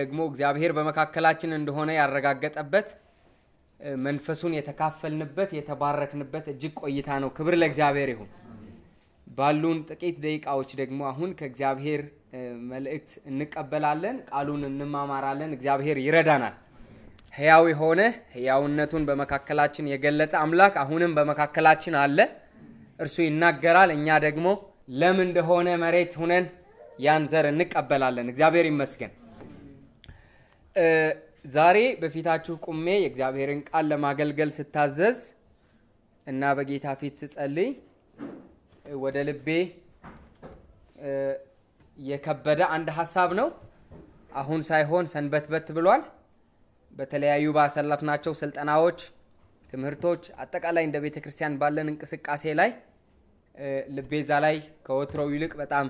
ደግሞ እግዚአብሔር በመካከላችን እንደሆነ ያረጋገጠበት መንፈሱን የተካፈልንበት የተባረክንበት እጅግ ቆይታ ነው። ክብር ለእግዚአብሔር ይሁን። ባሉን ጥቂት ደቂቃዎች ደግሞ አሁን ከእግዚአብሔር መልእክት እንቀበላለን፣ ቃሉን እንማማራለን። እግዚአብሔር ይረዳናል። ህያው የሆነ ህያውነቱን በመካከላችን የገለጠ አምላክ አሁንም በመካከላችን አለ። እርሱ ይናገራል። እኛ ደግሞ ለም እንደሆነ መሬት ሁነን ያን ዘር እንቀበላለን። እግዚአብሔር ይመስገን። ዛሬ በፊታችሁ ቁሜ የእግዚአብሔርን ቃል ለማገልገል ስታዘዝ እና በጌታ ፊት ስጸልይ ወደ ልቤ የከበደ አንድ ሀሳብ ነው። አሁን ሳይሆን ሰንበትበት ብሏል። በተለያዩ ባሰለፍናቸው ስልጠናዎች፣ ትምህርቶች፣ አጠቃላይ እንደ ቤተ ክርስቲያን ባለን እንቅስቃሴ ላይ ልቤ እዛ ላይ ከወትሮው ይልቅ በጣም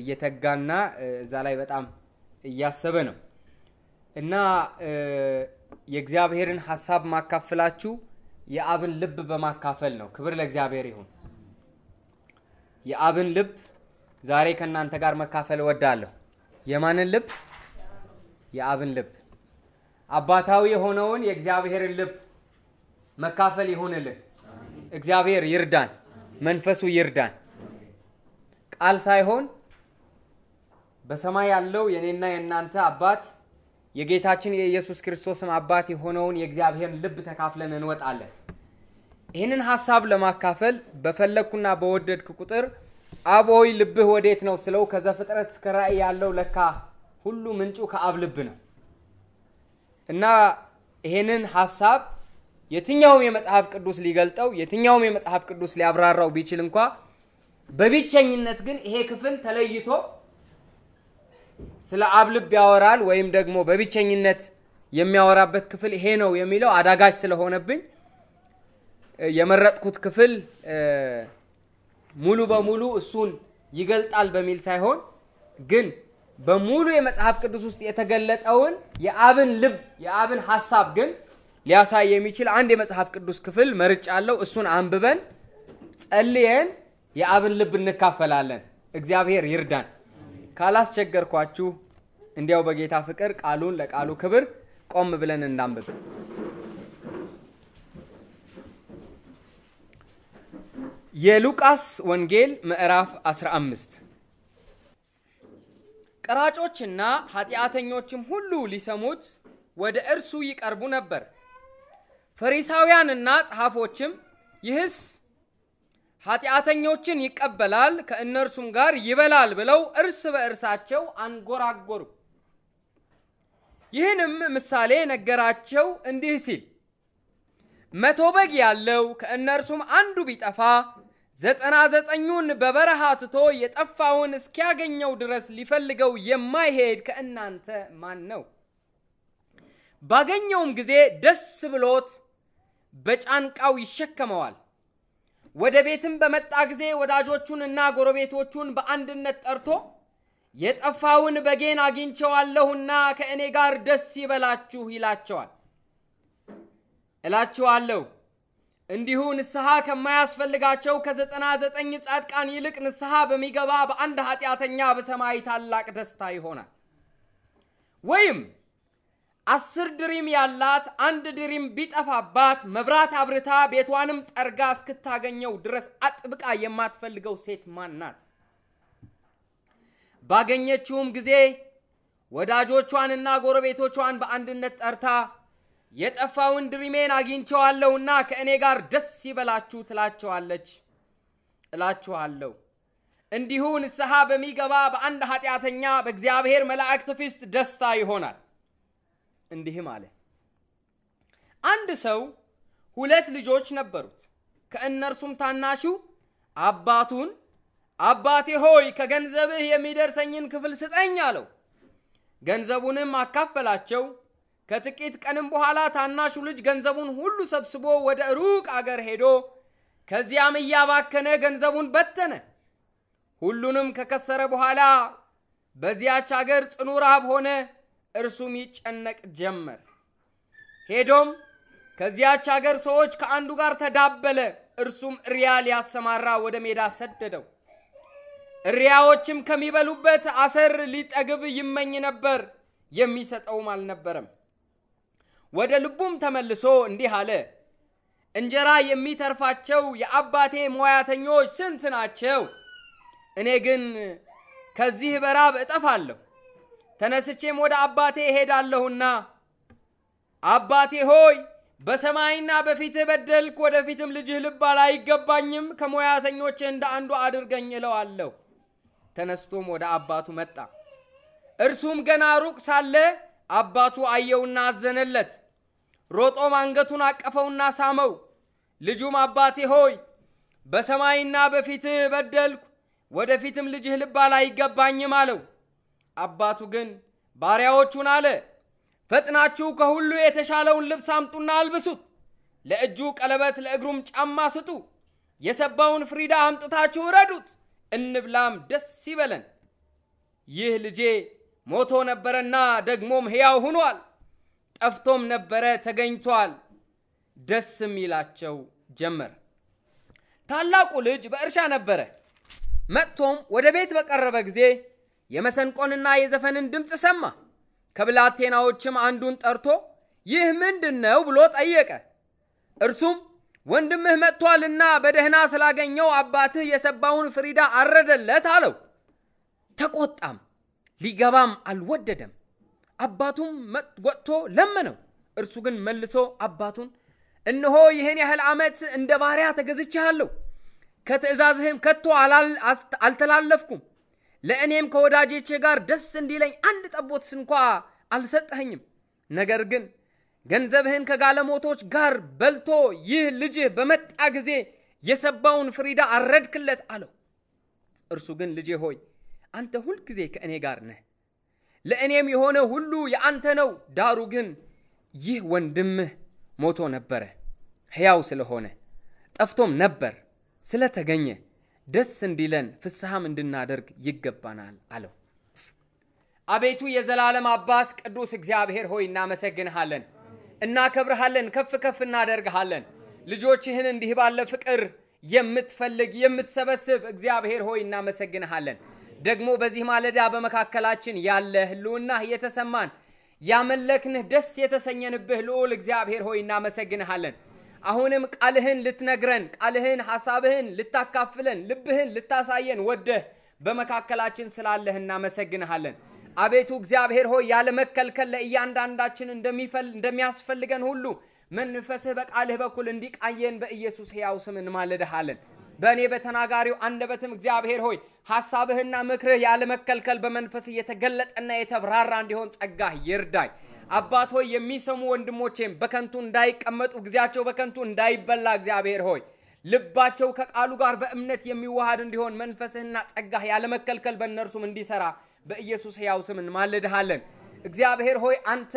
እየተጋና እዛ ላይ በጣም እያሰበ ነው። እና የእግዚአብሔርን ሀሳብ ማካፈላችሁ የአብን ልብ በማካፈል ነው። ክብር ለእግዚአብሔር ይሁን። የአብን ልብ ዛሬ ከእናንተ ጋር መካፈል እወዳለሁ። የማንን ልብ? የአብን ልብ፣ አባታዊ የሆነውን የእግዚአብሔርን ልብ መካፈል ይሁንልን። እግዚአብሔር ይርዳን፣ መንፈሱ ይርዳን። ቃል ሳይሆን በሰማይ ያለው የኔና የእናንተ አባት የጌታችን የኢየሱስ ክርስቶስም አባት የሆነውን የእግዚአብሔርን ልብ ተካፍለን እንወጣለን። ይህንን ሀሳብ ለማካፈል በፈለግኩና በወደድክ ቁጥር አቦይ ልብህ ወዴት ነው ስለው ከዘፍጥረት እስከ ራእይ ያለው ለካ ሁሉ ምንጩ ከአብ ልብ ነው እና ይህንን ሀሳብ የትኛውም የመጽሐፍ ቅዱስ ሊገልጠው የትኛውም የመጽሐፍ ቅዱስ ሊያብራራው ቢችል እንኳ በብቸኝነት ግን ይሄ ክፍል ተለይቶ ስለ አብ ልብ ያወራል ወይም ደግሞ በብቸኝነት የሚያወራበት ክፍል ይሄ ነው የሚለው አዳጋች ስለሆነብኝ የመረጥኩት ክፍል ሙሉ በሙሉ እሱን ይገልጣል በሚል ሳይሆን ግን በሙሉ የመጽሐፍ ቅዱስ ውስጥ የተገለጠውን የአብን ልብ የአብን ሀሳብ ግን ሊያሳይ የሚችል አንድ የመጽሐፍ ቅዱስ ክፍል መርጫ አለው። እሱን አንብበን ጸልየን የአብን ልብ እንካፈላለን። እግዚአብሔር ይርዳን። ካላስቸገርኳችሁ እንዲያው በጌታ ፍቅር ቃሉን ለቃሉ ክብር ቆም ብለን እናንብብ። የሉቃስ ወንጌል ምዕራፍ 15 ቀራጮችና ኃጢአተኞችም ሁሉ ሊሰሙት ወደ እርሱ ይቀርቡ ነበር። ፈሪሳውያንና ጸሐፎችም ይህስ ኃጢአተኞችን ይቀበላል ከእነርሱም ጋር ይበላል ብለው እርስ በእርሳቸው አንጎራጎሩ። ይህንም ምሳሌ ነገራቸው እንዲህ ሲል መቶ በግ ያለው ከእነርሱም አንዱ ቢጠፋ ዘጠና ዘጠኙን በበረሃ ትቶ የጠፋውን እስኪያገኘው ድረስ ሊፈልገው የማይሄድ ከእናንተ ማን ነው? ባገኘውም ጊዜ ደስ ብሎት በጫንቃው ይሸከመዋል ወደ ቤትም በመጣ ጊዜ ወዳጆቹንና ጎረቤቶቹን በአንድነት ጠርቶ የጠፋውን በጌን አግኝቸዋለሁና ከእኔ ጋር ደስ ይበላችሁ ይላቸዋል። እላችኋለሁ እንዲሁ ንስሐ ከማያስፈልጋቸው ከዘጠና ዘጠኝ ጻድቃን ይልቅ ንስሐ በሚገባ በአንድ ኃጢአተኛ በሰማይ ታላቅ ደስታ ይሆናል። ወይም አስር ድሪም ያላት አንድ ድሪም ቢጠፋባት መብራት አብርታ ቤቷንም ጠርጋ እስክታገኘው ድረስ አጥብቃ የማትፈልገው ሴት ማን ናት? ባገኘችውም ጊዜ ወዳጆቿንና ጎረቤቶቿን በአንድነት ጠርታ የጠፋውን ድሪሜን አግኝቸዋለሁና ከእኔ ጋር ደስ ይበላችሁ ትላቸዋለች። እላችኋለሁ እንዲሁ ንስሐ በሚገባ በአንድ ኃጢአተኛ በእግዚአብሔር መላእክት ፊስት ደስታ ይሆናል። እንዲህም አለ። አንድ ሰው ሁለት ልጆች ነበሩት። ከእነርሱም ታናሹ አባቱን አባቴ ሆይ ከገንዘብህ የሚደርሰኝን ክፍል ስጠኝ አለው። ገንዘቡንም አካፈላቸው። ከጥቂት ቀንም በኋላ ታናሹ ልጅ ገንዘቡን ሁሉ ሰብስቦ ወደ ሩቅ አገር ሄዶ ከዚያም እያባከነ ገንዘቡን በተነ። ሁሉንም ከከሰረ በኋላ በዚያች አገር ጽኑ ረሃብ ሆነ። እርሱም ይጨነቅ ጀመር። ሄዶም ከዚያች አገር ሰዎች ከአንዱ ጋር ተዳበለ። እርሱም እሪያ ሊያሰማራ ወደ ሜዳ ሰደደው። እሪያዎችም ከሚበሉበት አሰር ሊጠግብ ይመኝ ነበር፣ የሚሰጠውም አልነበረም። ወደ ልቡም ተመልሶ እንዲህ አለ፣ እንጀራ የሚተርፋቸው የአባቴ ሙያተኞች ስንት ናቸው? እኔ ግን ከዚህ በራብ እጠፋለሁ። ተነስቼም ወደ አባቴ እሄዳለሁና አባቴ ሆይ በሰማይና በፊትህ በደልክ፣ ወደፊትም ልጅህ ልባል አይገባኝም፣ ከሙያተኞች እንደ አንዱ አድርገኝ እለዋለሁ። ተነስቶም ወደ አባቱ መጣ። እርሱም ገና ሩቅ ሳለ አባቱ አየውና አዘነለት። ሮጦም አንገቱን አቀፈውና ሳመው። ልጁም አባቴ ሆይ በሰማይና በፊትህ በደልኩ፣ ወደፊትም ልጅህ ልባል አይገባኝም አለው። አባቱ ግን ባሪያዎቹን አለ፣ ፈጥናችሁ ከሁሉ የተሻለውን ልብስ አምጡና አልብሱት፣ ለእጁ ቀለበት፣ ለእግሩም ጫማ ስጡ፣ የሰባውን ፍሪዳ አምጥታችሁ ረዱት፣ እንብላም ደስ ይበለን። ይህ ልጄ ሞቶ ነበረና ደግሞም ሕያው ሆኗል፣ ጠፍቶም ነበረ ተገኝቷል። ደስም ይላቸው ጀመር። ታላቁ ልጅ በእርሻ ነበረ። መጥቶም ወደ ቤት በቀረበ ጊዜ የመሰንቆንና የዘፈንን ድምፅ ሰማ። ከብላቴናዎችም አንዱን ጠርቶ ይህ ምንድን ነው ብሎ ጠየቀ። እርሱም ወንድምህ መጥቷልና በደህና ስላገኘው አባትህ የሰባውን ፍሪዳ አረደለት አለው። ተቆጣም፣ ሊገባም አልወደደም። አባቱም ወጥቶ ለመነው። እርሱ ግን መልሶ አባቱን እነሆ ይህን ያህል ዓመት እንደ ባሪያ ተገዝቼሃለሁ፣ ከትእዛዝህም ከቶ አልተላለፍኩም ለእኔም ከወዳጆቼ ጋር ደስ እንዲለኝ አንድ ጠቦት ስንኳ አልሰጠኸኝም። ነገር ግን ገንዘብህን ከጋለሞቶች ጋር በልቶ ይህ ልጅህ በመጣ ጊዜ የሰባውን ፍሪዳ አረድክለት አለው። እርሱ ግን ልጄ ሆይ አንተ ሁልጊዜ ከእኔ ጋር ነህ፣ ለእኔም የሆነ ሁሉ የአንተ ነው። ዳሩ ግን ይህ ወንድምህ ሞቶ ነበረ፣ ሕያው ስለሆነ ጠፍቶም ነበር ስለተገኘ ደስ እንዲለን ፍስሐም እንድናደርግ ይገባናል አለው። አቤቱ የዘላለም አባት ቅዱስ እግዚአብሔር ሆይ እናመሰግንሃለን፣ እናከብርሃለን፣ ከፍ ከፍ እናደርግሃለን። ልጆችህን እንዲህ ባለ ፍቅር የምትፈልግ የምትሰበስብ እግዚአብሔር ሆይ እናመሰግንሃለን። ደግሞ በዚህ ማለዳ በመካከላችን ያለ ህልውናህ የተሰማን ያመለክንህ ደስ የተሰኘንብህ ልዑል እግዚአብሔር ሆይ እናመሰግንሃለን። አሁንም ቃልህን ልትነግረን፣ ቃልህን፣ ሐሳብህን ልታካፍለን፣ ልብህን ልታሳየን ወደህ በመካከላችን ስላለህ እናመሰግንሃለን። አቤቱ እግዚአብሔር ሆይ ያለመከልከል ለእያንዳንዳችን እንደሚያስፈልገን ሁሉ መንፈስህ በቃልህ በኩል እንዲቃየን በኢየሱስ ሕያው ስም እንማልድሃለን። በእኔ በተናጋሪው አንደበትም እግዚአብሔር ሆይ ሐሳብህና ምክርህ ያለመከልከል በመንፈስ እየተገለጠና የተብራራ እንዲሆን ጸጋህ ይርዳኝ። አባት ሆይ የሚሰሙ ወንድሞቼም በከንቱ እንዳይቀመጡ ጊዜያቸው በከንቱ እንዳይበላ እግዚአብሔር ሆይ ልባቸው ከቃሉ ጋር በእምነት የሚዋሃድ እንዲሆን መንፈስህና ጸጋህ ያለመከልከል በእነርሱም እንዲሰራ በኢየሱስ ሕያው ስም እንማልድሃለን። እግዚአብሔር ሆይ አንተ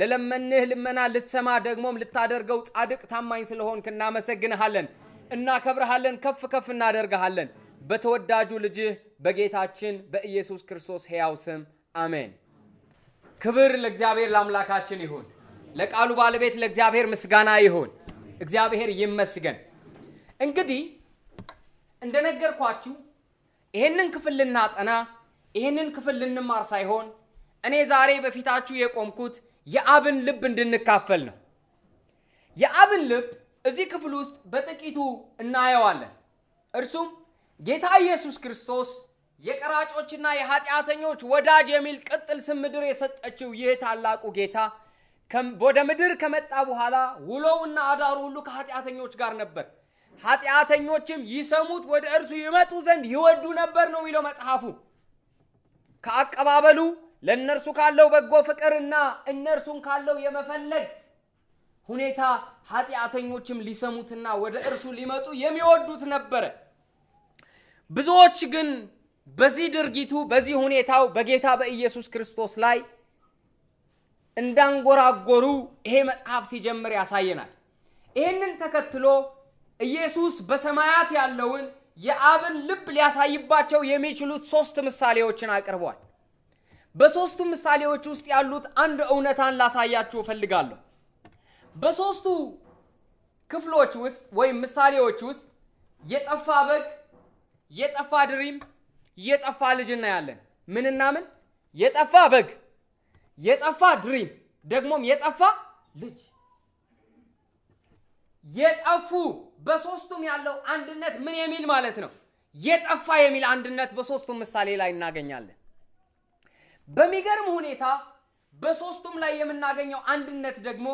ለለመንህ ልመና ልትሰማ ደግሞም ልታደርገው ጻድቅ ታማኝ ስለሆንክ እናመሰግንሃለን፣ እናከብረሃለን፣ ከፍ ከፍ እናደርግሃለን። በተወዳጁ ልጅህ በጌታችን በኢየሱስ ክርስቶስ ሕያው ስም አሜን። ክብር ለእግዚአብሔር ለአምላካችን ይሁን። ለቃሉ ባለቤት ለእግዚአብሔር ምስጋና ይሁን። እግዚአብሔር ይመስገን። እንግዲህ እንደነገርኳችሁ ይህንን ክፍል ልናጠና ይህንን ክፍል ልንማር ሳይሆን እኔ ዛሬ በፊታችሁ የቆምኩት የአብን ልብ እንድንካፈል ነው። የአብን ልብ እዚህ ክፍል ውስጥ በጥቂቱ እናየዋለን። እርሱም ጌታ ኢየሱስ ክርስቶስ የቀራጮችና የኃጢአተኞች ወዳጅ የሚል ቅጥል ስም ምድር የሰጠችው ይህ ታላቁ ጌታ ወደ ምድር ከመጣ በኋላ ውሎውና አዳሩ ሁሉ ከኃጢአተኞች ጋር ነበር። ኃጢአተኞችም ይሰሙት ወደ እርሱ ይመጡ ዘንድ ይወዱ ነበር ነው የሚለው መጽሐፉ። ከአቀባበሉ ለእነርሱ ካለው በጎ ፍቅርና እነርሱን ካለው የመፈለግ ሁኔታ ኃጢአተኞችም ሊሰሙትና ወደ እርሱ ሊመጡ የሚወዱት ነበረ። ብዙዎች ግን በዚህ ድርጊቱ በዚህ ሁኔታው በጌታ በኢየሱስ ክርስቶስ ላይ እንዳንጎራጎሩ ይሄ መጽሐፍ ሲጀምር ያሳየናል። ይህንን ተከትሎ ኢየሱስ በሰማያት ያለውን የአብን ልብ ሊያሳይባቸው የሚችሉት ሶስት ምሳሌዎችን አቅርቧል። በሦስቱ ምሳሌዎች ውስጥ ያሉት አንድ እውነታን ላሳያችሁ እፈልጋለሁ። በሶስቱ ክፍሎች ውስጥ ወይም ምሳሌዎች ውስጥ የጠፋ በግ፣ የጠፋ ድሪም የጠፋ ልጅ እናያለን። ምንና ምን? የጠፋ በግ፣ የጠፋ ድሪም፣ ደግሞም የጠፋ ልጅ። የጠፉ በሶስቱም ያለው አንድነት ምን የሚል ማለት ነው? የጠፋ የሚል አንድነት በሶስቱም ምሳሌ ላይ እናገኛለን። በሚገርም ሁኔታ በሶስቱም ላይ የምናገኘው አንድነት ደግሞ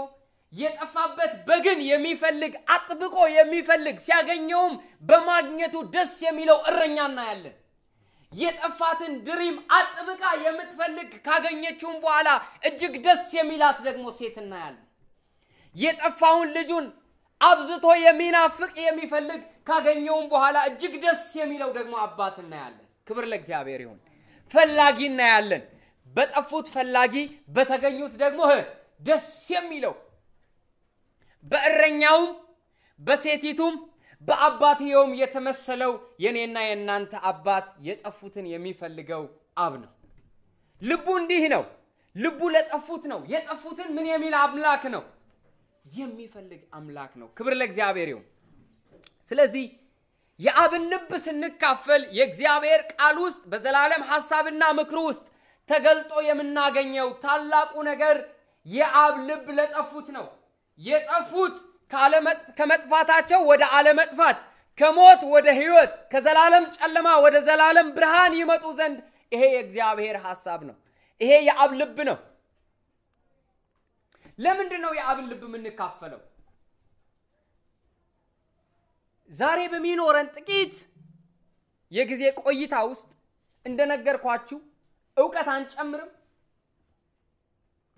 የጠፋበት በግን የሚፈልግ አጥብቆ የሚፈልግ ሲያገኘውም በማግኘቱ ደስ የሚለው እረኛ እናያለን። የጠፋትን ድሪም አጥብቃ የምትፈልግ ካገኘችውም በኋላ እጅግ ደስ የሚላት ደግሞ ሴት እናያለን። የጠፋውን ልጁን አብዝቶ የሚናፍቅ የሚፈልግ ካገኘውም በኋላ እጅግ ደስ የሚለው ደግሞ አባት እናያለን። ክብር ለእግዚአብሔር ይሁን። ፈላጊ እናያለን። በጠፉት ፈላጊ፣ በተገኙት ደግሞ ደስ የሚለው በእረኛውም በሴቲቱም በአባትየውም የተመሰለው የእኔና የእናንተ አባት የጠፉትን የሚፈልገው አብ ነው። ልቡ እንዲህ ነው። ልቡ ለጠፉት ነው። የጠፉትን ምን የሚል አምላክ ነው? የሚፈልግ አምላክ ነው። ክብር ለእግዚአብሔር ይሁን። ስለዚህ የአብን ልብ ስንካፈል የእግዚአብሔር ቃል ውስጥ በዘላለም ሐሳብና ምክር ውስጥ ተገልጦ የምናገኘው ታላቁ ነገር የአብ ልብ ለጠፉት ነው። የጠፉት ከመጥፋታቸው ወደ አለመጥፋት፣ ከሞት ወደ ህይወት፣ ከዘላለም ጨለማ ወደ ዘላለም ብርሃን ይመጡ ዘንድ ይሄ የእግዚአብሔር ሐሳብ ነው። ይሄ የአብ ልብ ነው። ለምንድን ነው የአብን ልብ የምንካፈለው? ዛሬ በሚኖረን ጥቂት የጊዜ ቆይታ ውስጥ እንደነገርኳችሁ እውቀት አንጨምርም፣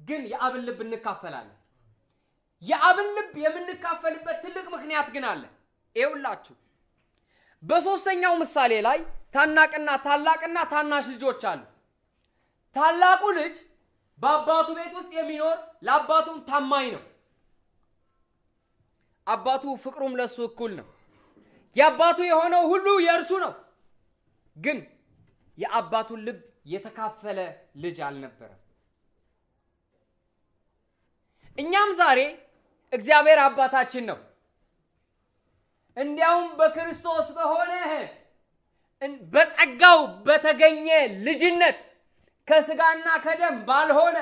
ግን የአብን ልብ እንካፈላለን። የአብን ልብ የምንካፈልበት ትልቅ ምክንያት ግን አለ። ይውላችሁ በሶስተኛው ምሳሌ ላይ ታናቅና ታላቅና ታናሽ ልጆች አሉ። ታላቁ ልጅ በአባቱ ቤት ውስጥ የሚኖር ለአባቱም ታማኝ ነው። አባቱ ፍቅሩም ለሱ እኩል ነው። የአባቱ የሆነው ሁሉ የእርሱ ነው። ግን የአባቱን ልብ የተካፈለ ልጅ አልነበረም። እኛም ዛሬ እግዚአብሔር አባታችን ነው። እንዲያውም በክርስቶስ በሆነ በጸጋው በተገኘ ልጅነት ከስጋና ከደም ባልሆነ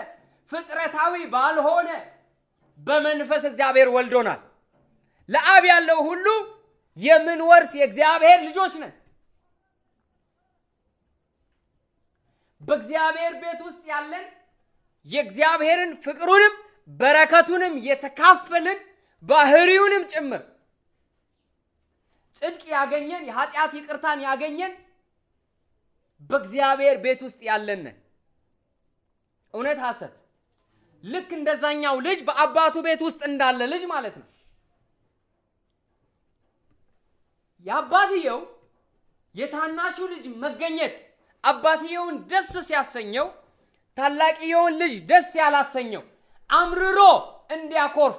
ፍጥረታዊ ባልሆነ በመንፈስ እግዚአብሔር ወልዶናል። ለአብ ያለው ሁሉ የምንወርስ የእግዚአብሔር ልጆች ነን። በእግዚአብሔር ቤት ውስጥ ያለን የእግዚአብሔርን ፍቅሩንም በረከቱንም የተካፈልን ባህሪውንም ጭምር ጽድቅ ያገኘን የኃጢአት ይቅርታን ያገኘን በእግዚአብሔር ቤት ውስጥ ያለንን እውነት ሐሰት ልክ እንደዛኛው ልጅ በአባቱ ቤት ውስጥ እንዳለ ልጅ ማለት ነው። የአባትየው የታናሹ ልጅ መገኘት አባትየውን ደስ ሲያሰኘው ታላቅየውን ልጅ ደስ ያላሰኘው አምርሮ እንዲያኮርፍ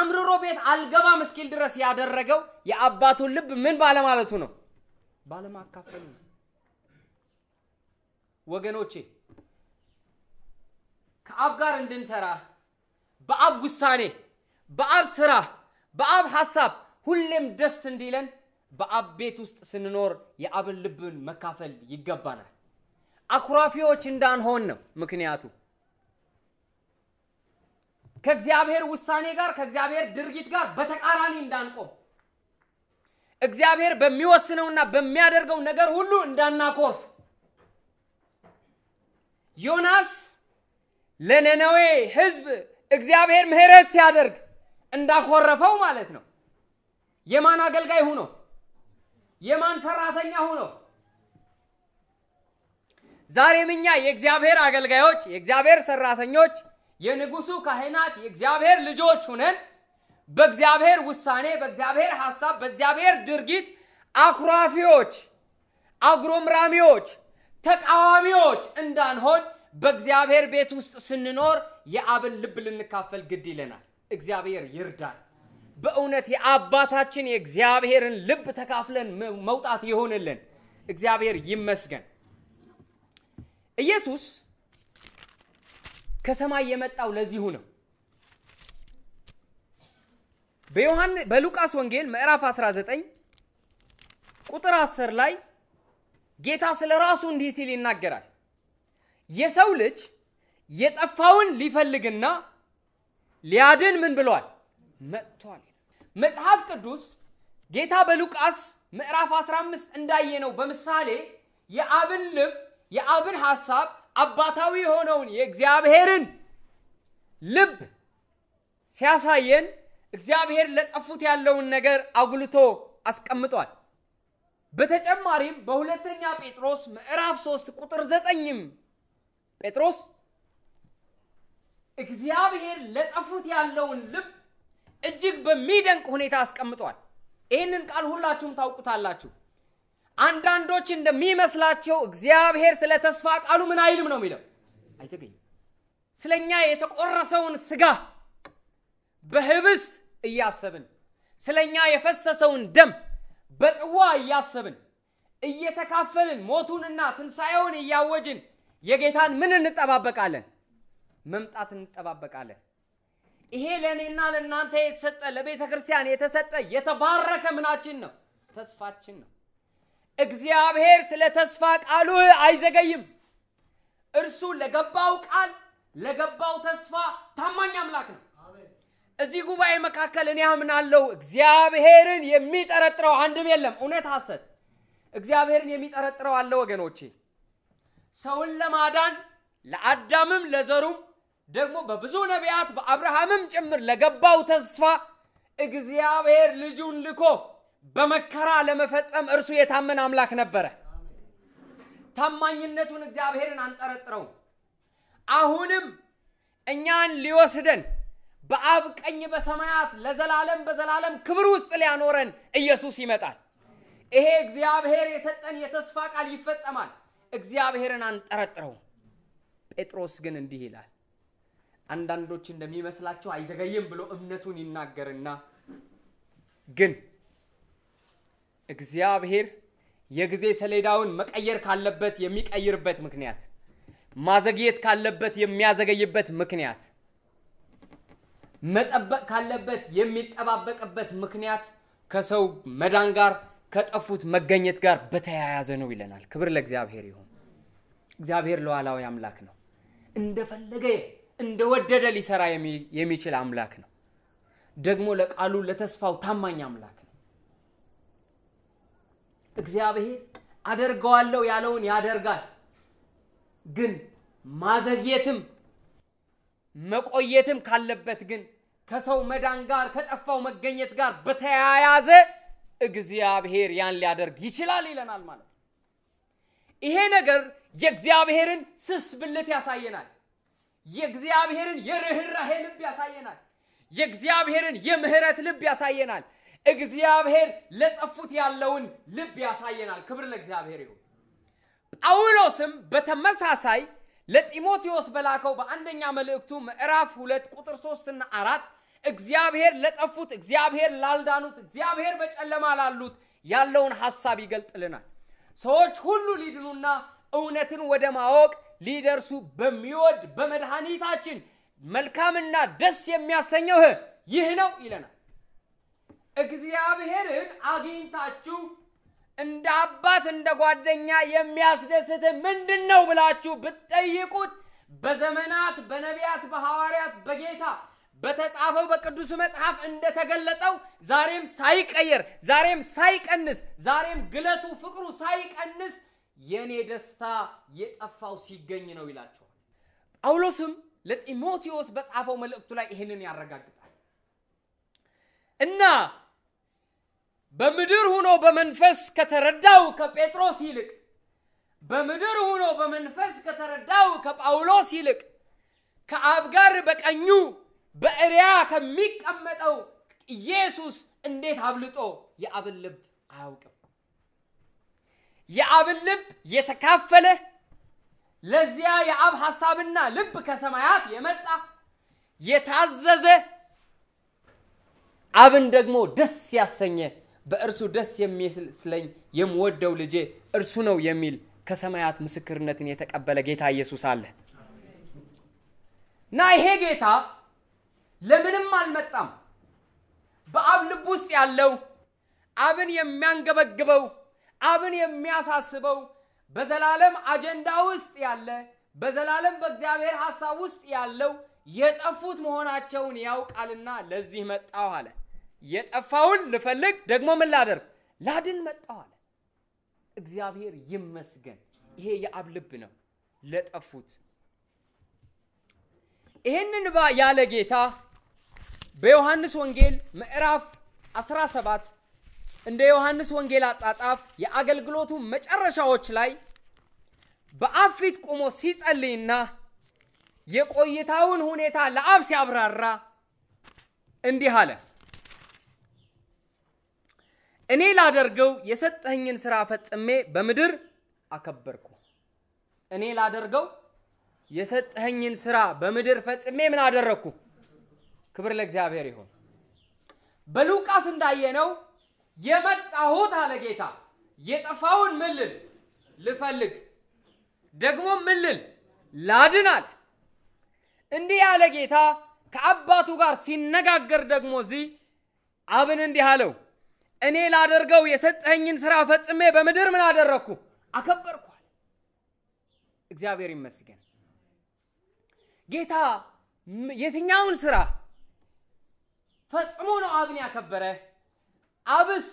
አምርሮ ቤት አልገባም እስኪል ድረስ ያደረገው የአባቱን ልብ ምን ባለማለቱ ነው? ባለማካፈሉ ነው። ወገኖቼ ከአብ ጋር እንድንሰራ በአብ ውሳኔ፣ በአብ ስራ፣ በአብ ሀሳብ ሁሌም ደስ እንዲለን በአብ ቤት ውስጥ ስንኖር የአብን ልብን መካፈል ይገባናል። አኩራፊዎች እንዳንሆን ነው ምክንያቱ። ከእግዚአብሔር ውሳኔ ጋር ከእግዚአብሔር ድርጊት ጋር በተቃራኒ እንዳንቆም እግዚአብሔር በሚወስነውና በሚያደርገው ነገር ሁሉ እንዳናኮርፍ ዮናስ ለነነዌ ህዝብ እግዚአብሔር ምህረት ሲያደርግ እንዳኮረፈው ማለት ነው የማን አገልጋይ ሁኖ የማን ሰራተኛ ሁኖ ዛሬም እኛ የእግዚአብሔር አገልጋዮች የእግዚአብሔር ሰራተኞች የንጉሱ ካህናት የእግዚአብሔር ልጆች ሁነን በእግዚአብሔር ውሳኔ፣ በእግዚአብሔር ሐሳብ፣ በእግዚአብሔር ድርጊት አኩራፊዎች፣ አጉረምራሚዎች፣ ተቃዋሚዎች እንዳንሆን በእግዚአብሔር ቤት ውስጥ ስንኖር የአብን ልብ ልንካፈል ግድ ይለናል። እግዚአብሔር ይርዳል። በእውነት የአባታችን የእግዚአብሔርን ልብ ተካፍለን መውጣት ይሆንልን። እግዚአብሔር ይመስገን። ኢየሱስ ከሰማይ የመጣው ለዚሁ ነው። በዮሐን በሉቃስ ወንጌል ምዕራፍ 19 ቁጥር 10 ላይ ጌታ ስለ ራሱ እንዲህ ሲል ይናገራል። የሰው ልጅ የጠፋውን ሊፈልግና ሊያድን ምን ብሏል? መጥቷል። መጽሐፍ ቅዱስ ጌታ በሉቃስ ምዕራፍ 15 እንዳየነው በምሳሌ የአብን ልብ የአብን ሐሳብ አባታዊ የሆነውን የእግዚአብሔርን ልብ ሲያሳየን እግዚአብሔር ለጠፉት ያለውን ነገር አጉልቶ አስቀምጧል። በተጨማሪም በሁለተኛ ጴጥሮስ ምዕራፍ 3 ቁጥር ዘጠኝም ጴጥሮስ እግዚአብሔር ለጠፉት ያለውን ልብ እጅግ በሚደንቅ ሁኔታ አስቀምጧል። ይህንን ቃል ሁላችሁም ታውቁታላችሁ። አንዳንዶች እንደሚመስላቸው እግዚአብሔር ስለ ተስፋ ቃሉ ምን አይልም ነው የሚለው አይዘገኝ ስለ እኛ የተቆረሰውን ስጋ በህብስት እያሰብን ስለ እኛ የፈሰሰውን ደም በጥዋ እያሰብን እየተካፈልን ሞቱንና ትንሣኤውን እያወጅን የጌታን ምን እንጠባበቃለን መምጣት እንጠባበቃለን ይሄ ለእኔና ለእናንተ የተሰጠ ለቤተ ክርስቲያን የተሰጠ የተባረከ ምናችን ነው ተስፋችን ነው እግዚአብሔር ስለ ተስፋ ቃሉ አይዘገይም። እርሱ ለገባው ቃል ለገባው ተስፋ ታማኝ አምላክ ነው። እዚህ ጉባኤ መካከል እኔ አምናለሁ እግዚአብሔርን የሚጠረጥረው አንድም የለም። እውነት ሐሰት እግዚአብሔርን የሚጠረጥረው አለ ወገኖቼ። ሰውን ለማዳን ለአዳምም ለዘሩም ደግሞ በብዙ ነቢያት በአብርሃምም ጭምር ለገባው ተስፋ እግዚአብሔር ልጁን ልኮ በመከራ ለመፈጸም እርሱ የታመን አምላክ ነበረ። ታማኝነቱን እግዚአብሔርን አንጠረጥረው። አሁንም እኛን ሊወስደን በአብ ቀኝ በሰማያት ለዘላለም በዘላለም ክብር ውስጥ ሊያኖረን ኢየሱስ ይመጣል። ይሄ እግዚአብሔር የሰጠን የተስፋ ቃል ይፈጸማል። እግዚአብሔርን አንጠረጥረው። ጴጥሮስ ግን እንዲህ ይላል፣ አንዳንዶች እንደሚመስላቸው አይዘገይም ብሎ እምነቱን ይናገርና ግን እግዚአብሔር የጊዜ ሰሌዳውን መቀየር ካለበት የሚቀይርበት ምክንያት፣ ማዘግየት ካለበት የሚያዘገይበት ምክንያት፣ መጠበቅ ካለበት የሚጠባበቅበት ምክንያት ከሰው መዳን ጋር ከጠፉት መገኘት ጋር በተያያዘ ነው ይለናል። ክብር ለእግዚአብሔር ይሁን። እግዚአብሔር ሉዓላዊ አምላክ ነው። እንደፈለገ እንደወደደ ሊሰራ የሚችል አምላክ ነው። ደግሞ ለቃሉ ለተስፋው ታማኝ አምላክ ነው። እግዚአብሔር አደርገዋለሁ ያለውን ያደርጋል። ግን ማዘግየትም መቆየትም ካለበት ግን ከሰው መዳን ጋር ከጠፋው መገኘት ጋር በተያያዘ እግዚአብሔር ያን ሊያደርግ ይችላል ይለናል ማለት ነው። ይሄ ነገር የእግዚአብሔርን ስስ ብልት ያሳየናል። የእግዚአብሔርን የርኅራሄ ልብ ያሳየናል። የእግዚአብሔርን የምህረት ልብ ያሳየናል። እግዚአብሔር ለጠፉት ያለውን ልብ ያሳየናል። ክብር ለእግዚአብሔር ይሁን። ጳውሎስም በተመሳሳይ ለጢሞቴዎስ በላከው በአንደኛ መልእክቱ ምዕራፍ ሁለት ቁጥር ሶስትና አራት እግዚአብሔር ለጠፉት፣ እግዚአብሔር ላልዳኑት፣ እግዚአብሔር በጨለማ ላሉት ያለውን ሐሳብ ይገልጥልናል። ሰዎች ሁሉ ሊድኑና እውነትን ወደ ማወቅ ሊደርሱ በሚወድ በመድኃኒታችን መልካምና ደስ የሚያሰኘው ይህ ነው ይለናል። እግዚአብሔርን አግኝታችሁ እንደ አባት እንደ ጓደኛ የሚያስደስት ምንድን ነው ብላችሁ ብትጠይቁት በዘመናት በነቢያት በሐዋርያት በጌታ በተጻፈው በቅዱስ መጽሐፍ እንደተገለጠው ዛሬም ሳይቀየር ዛሬም ሳይቀንስ ዛሬም ግለቱ ፍቅሩ ሳይቀንስ የእኔ ደስታ የጠፋው ሲገኝ ነው ይላቸዋል። ጳውሎስም ለጢሞቴዎስ በጻፈው መልእክቱ ላይ ይህንን ያረጋግጣል እና በምድር ሁኖ በመንፈስ ከተረዳው ከጴጥሮስ ይልቅ በምድር ሁኖ በመንፈስ ከተረዳው ከጳውሎስ ይልቅ ከአብ ጋር በቀኙ በእሪያ ከሚቀመጠው ኢየሱስ እንዴት አብልጦ የአብን ልብ አያውቅም? የአብን ልብ የተካፈለ ለዚያ የአብ ሐሳብና ልብ ከሰማያት የመጣ የታዘዘ አብን ደግሞ ደስ ያሰኘ በእርሱ ደስ የሚስለኝ የምወደው ልጄ እርሱ ነው የሚል ከሰማያት ምስክርነትን የተቀበለ ጌታ ኢየሱስ አለ እና ይሄ ጌታ ለምንም አልመጣም። በአብ ልብ ውስጥ ያለው አብን የሚያንገበግበው አብን የሚያሳስበው በዘላለም አጀንዳ ውስጥ ያለ በዘላለም በእግዚአብሔር ሐሳብ ውስጥ ያለው የጠፉት መሆናቸውን ያውቃልና ለዚህ መጣው አለ። የጠፋውን ልፈልግ ደግሞ ምን ላደርግ ላድን መጣሁ አለ። እግዚአብሔር ይመስገን። ይሄ የአብ ልብ ነው ለጠፉት። ይህንን ያለ ጌታ በዮሐንስ ወንጌል ምዕራፍ 17 እንደ ዮሐንስ ወንጌል አጣጣፍ የአገልግሎቱ መጨረሻዎች ላይ በአብ ፊት ቆሞ ሲጸልይና የቆይታውን ሁኔታ ለአብ ሲያብራራ እንዲህ አለ። እኔ ላደርገው የሰጠኝን ስራ ፈጽሜ በምድር አከበርኩ። እኔ ላደርገው የሰጠኝን ስራ በምድር ፈጽሜ ምን አደረግኩ? ክብር ለእግዚአብሔር ይሁን። በሉቃስ እንዳየነው የመጣሁት አለ ጌታ የጠፋውን ምልል ልፈልግ ደግሞ ምልል ላድን አለ። እንዲህ ያለ ጌታ ከአባቱ ጋር ሲነጋገር ደግሞ እዚህ አብን እንዲህ አለው እኔ ላደርገው የሰጠኝን ስራ ፈጽሜ በምድር ምን አደረግኩ? አከበርኳል። እግዚአብሔር ይመስገን። ጌታ የትኛውን ስራ ፈጽሞ ነው አብን ያከበረ? አብስ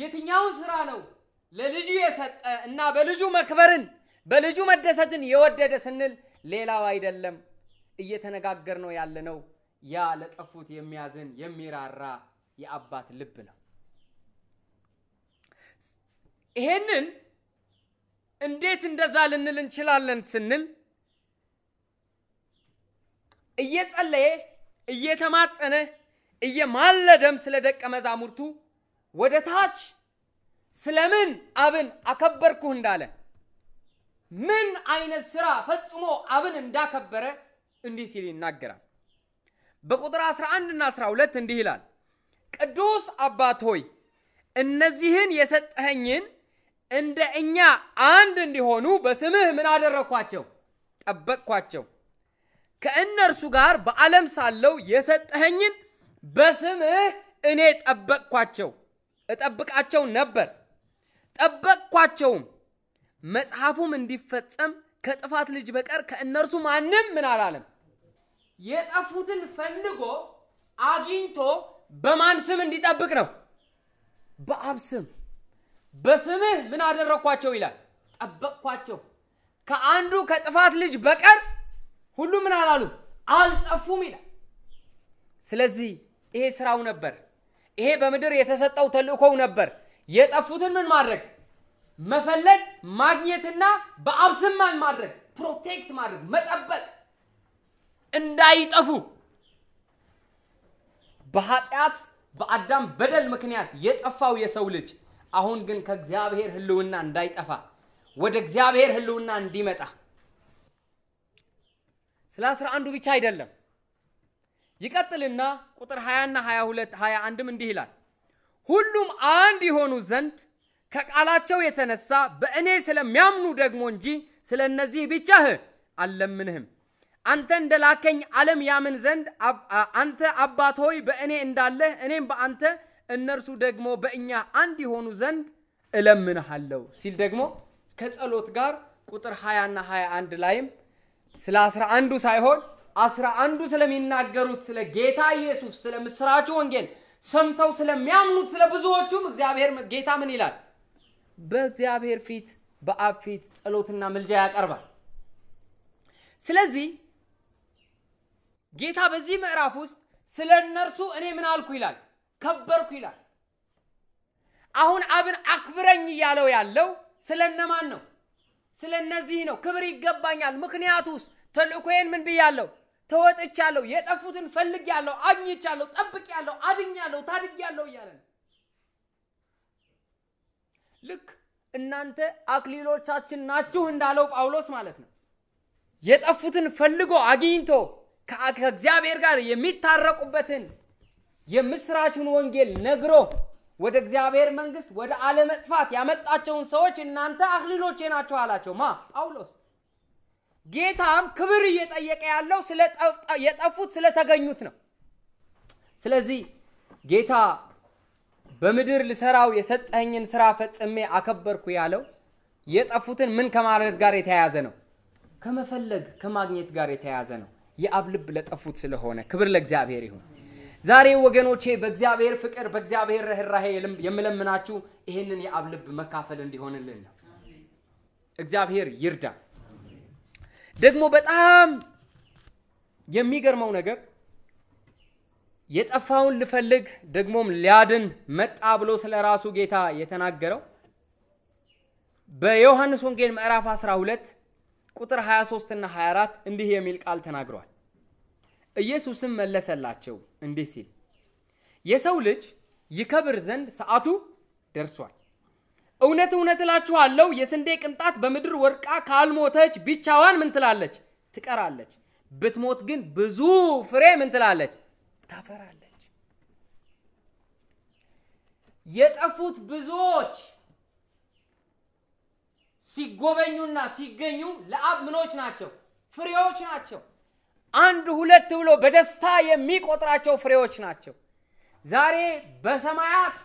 የትኛውን ስራ ነው ለልጁ የሰጠ እና በልጁ መክበርን በልጁ መደሰትን የወደደ ስንል ሌላው አይደለም እየተነጋገር ነው ያለነው ያ ለጠፉት የሚያዝን የሚራራ የአባት ልብ ነው። ይሄንን እንዴት እንደዛ ልንል እንችላለን ስንል እየጸለየ እየተማጸነ እየማለደም ስለ ደቀ መዛሙርቱ ወደ ታች ስለምን አብን አከበርኩህ እንዳለ ምን አይነት ስራ ፈጽሞ አብን እንዳከበረ እንዲህ ሲል ይናገራል። በቁጥር 11 እና 12 እንዲህ ይላል፣ ቅዱስ አባት ሆይ እነዚህን የሰጠኸኝን እንደ እኛ አንድ እንዲሆኑ በስምህ ምን አደረግኳቸው? ጠበቅኳቸው። ከእነርሱ ጋር በዓለም ሳለው የሰጠኸኝን በስምህ እኔ ጠበቅኳቸው፣ እጠብቃቸው ነበር፣ ጠበቅኳቸውም። መጽሐፉም እንዲፈጸም ከጥፋት ልጅ በቀር ከእነርሱ ማንም ምን አላለም። የጠፉትን ፈልጎ አግኝቶ በማን ስም እንዲጠብቅ ነው? በአብ ስም። በስምህ ምን አደረግኳቸው ይላል፣ ጠበቅኳቸው። ከአንዱ ከጥፋት ልጅ በቀር ሁሉ ምን አላሉ አልጠፉም ይላል። ስለዚህ ይሄ ስራው ነበር። ይሄ በምድር የተሰጠው ተልእኮው ነበር። የጠፉትን ምን ማድረግ መፈለግ፣ ማግኘትና በአብስማን ማድረግ ፕሮቴክት ማድረግ መጠበቅ፣ እንዳይጠፉ በኃጢአት በአዳም በደል ምክንያት የጠፋው የሰው ልጅ አሁን ግን ከእግዚአብሔር ህልውና እንዳይጠፋ ወደ እግዚአብሔር ህልውና እንዲመጣ ስለ አስራ አንዱ ብቻ አይደለም። ይቀጥልና ቁጥር 20ና 22 21ም እንዲህ ይላል ሁሉም አንድ የሆኑ ዘንድ ከቃላቸው የተነሳ በእኔ ስለሚያምኑ ደግሞ እንጂ ስለ እነዚህ ብቻህ አልለምንህም። አንተ እንደላከኝ ዓለም ያምን ዘንድ አንተ አባት ሆይ በእኔ እንዳለህ እኔም በአንተ እነርሱ ደግሞ በእኛ አንድ የሆኑ ዘንድ እለምንሃለሁ ሲል ደግሞ ከጸሎት ጋር ቁጥር 20 እና 21 ላይም ስለ አስራ አንዱ ሳይሆን አስራ አንዱ ስለሚናገሩት ስለ ጌታ ኢየሱስ ስለ ምስራቹ ወንጌል ሰምተው ስለሚያምኑት ስለ ብዙዎቹም እግዚአብሔር ጌታ ምን ይላል? በእግዚአብሔር ፊት በአብ ፊት ጸሎትና ምልጃ ያቀርባል። ስለዚህ ጌታ በዚህ ምዕራፍ ውስጥ ስለ እነርሱ እኔ ምን አልኩ ይላል። ከበርኩ ይላል። አሁን አብን አክብረኝ እያለው ያለው ስለ እነማን ነው? ስለ እነዚህ ነው። ክብር ይገባኛል። ምክንያቱስ ተልእኮዬን ምን ብያለሁ? ተወጥቻለሁ፣ የጠፉትን ፈልጌያለሁ፣ አግኝቻለሁ፣ ጠብቄያለሁ፣ አድኛለሁ፣ ታድጌያለሁ እያለ ነው። ልክ እናንተ አክሊሎቻችን ናችሁ እንዳለው ጳውሎስ ማለት ነው። የጠፉትን ፈልጎ አግኝቶ ከእግዚአብሔር ጋር የሚታረቁበትን የምስራቹን ወንጌል ነግሮ ወደ እግዚአብሔር መንግስት ወደ አለመጥፋት ያመጣቸውን ሰዎች እናንተ አክሊሎቼ ናቸው አላቸው። ማ ጳውሎስ። ጌታም ክብር እየጠየቀ ያለው የጠፉት ስለተገኙት ነው። ስለዚህ ጌታ በምድር ልሰራው የሰጠኝን ስራ ፈጽሜ አከበርኩ ያለው የጠፉትን ምን ከማለት ጋር የተያያዘ ነው? ከመፈለግ ከማግኘት ጋር የተያያዘ ነው። የአብ ልብ ለጠፉት ስለሆነ ክብር ለእግዚአብሔር ይሁን። ዛሬ ወገኖቼ በእግዚአብሔር ፍቅር በእግዚአብሔር ርኅራሄ የምለምናችሁ ይህንን የአብ ልብ መካፈል እንዲሆንልን ነው። እግዚአብሔር ይርዳ። ደግሞ በጣም የሚገርመው ነገር የጠፋውን ልፈልግ ደግሞም ሊያድን መጣ ብሎ ስለ ራሱ ጌታ የተናገረው በዮሐንስ ወንጌል ምዕራፍ 12 ቁጥር 23 እና 24 እንዲህ የሚል ቃል ተናግሯል። ኢየሱስም መለሰላቸው እንዲህ ሲል የሰው ልጅ ይከብር ዘንድ ሰዓቱ ደርሷል። እውነት እውነት እላችኋለሁ የስንዴ ቅንጣት በምድር ወርቃ ካልሞተች ብቻዋን ምን ትላለች? ትቀራለች። ብትሞት ግን ብዙ ፍሬ ምን ትላለች? ታፈራለች። የጠፉት ብዙዎች ሲጎበኙና ሲገኙ ለአብ ምኖች ናቸው፣ ፍሬዎች ናቸው። አንድ ሁለት ብሎ በደስታ የሚቆጥራቸው ፍሬዎች ናቸው። ዛሬ በሰማያት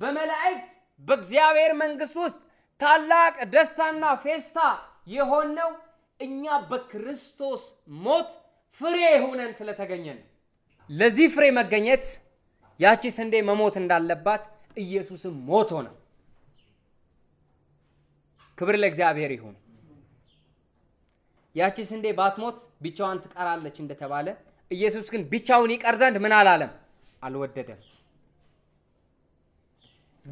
በመላእክት በእግዚአብሔር መንግሥት ውስጥ ታላቅ ደስታና ፌስታ የሆነው እኛ በክርስቶስ ሞት ፍሬ ሆነን ስለተገኘን ለዚህ ፍሬ መገኘት ያቺ ስንዴ መሞት እንዳለባት ኢየሱስም ሞት ሆነ። ክብር ለእግዚአብሔር ይሁን። ያቺ ስንዴ ባትሞት ብቻዋን ትቀራለች እንደተባለ ኢየሱስ ግን ብቻውን ይቀር ዘንድ ምን አላለም? አልወደደም።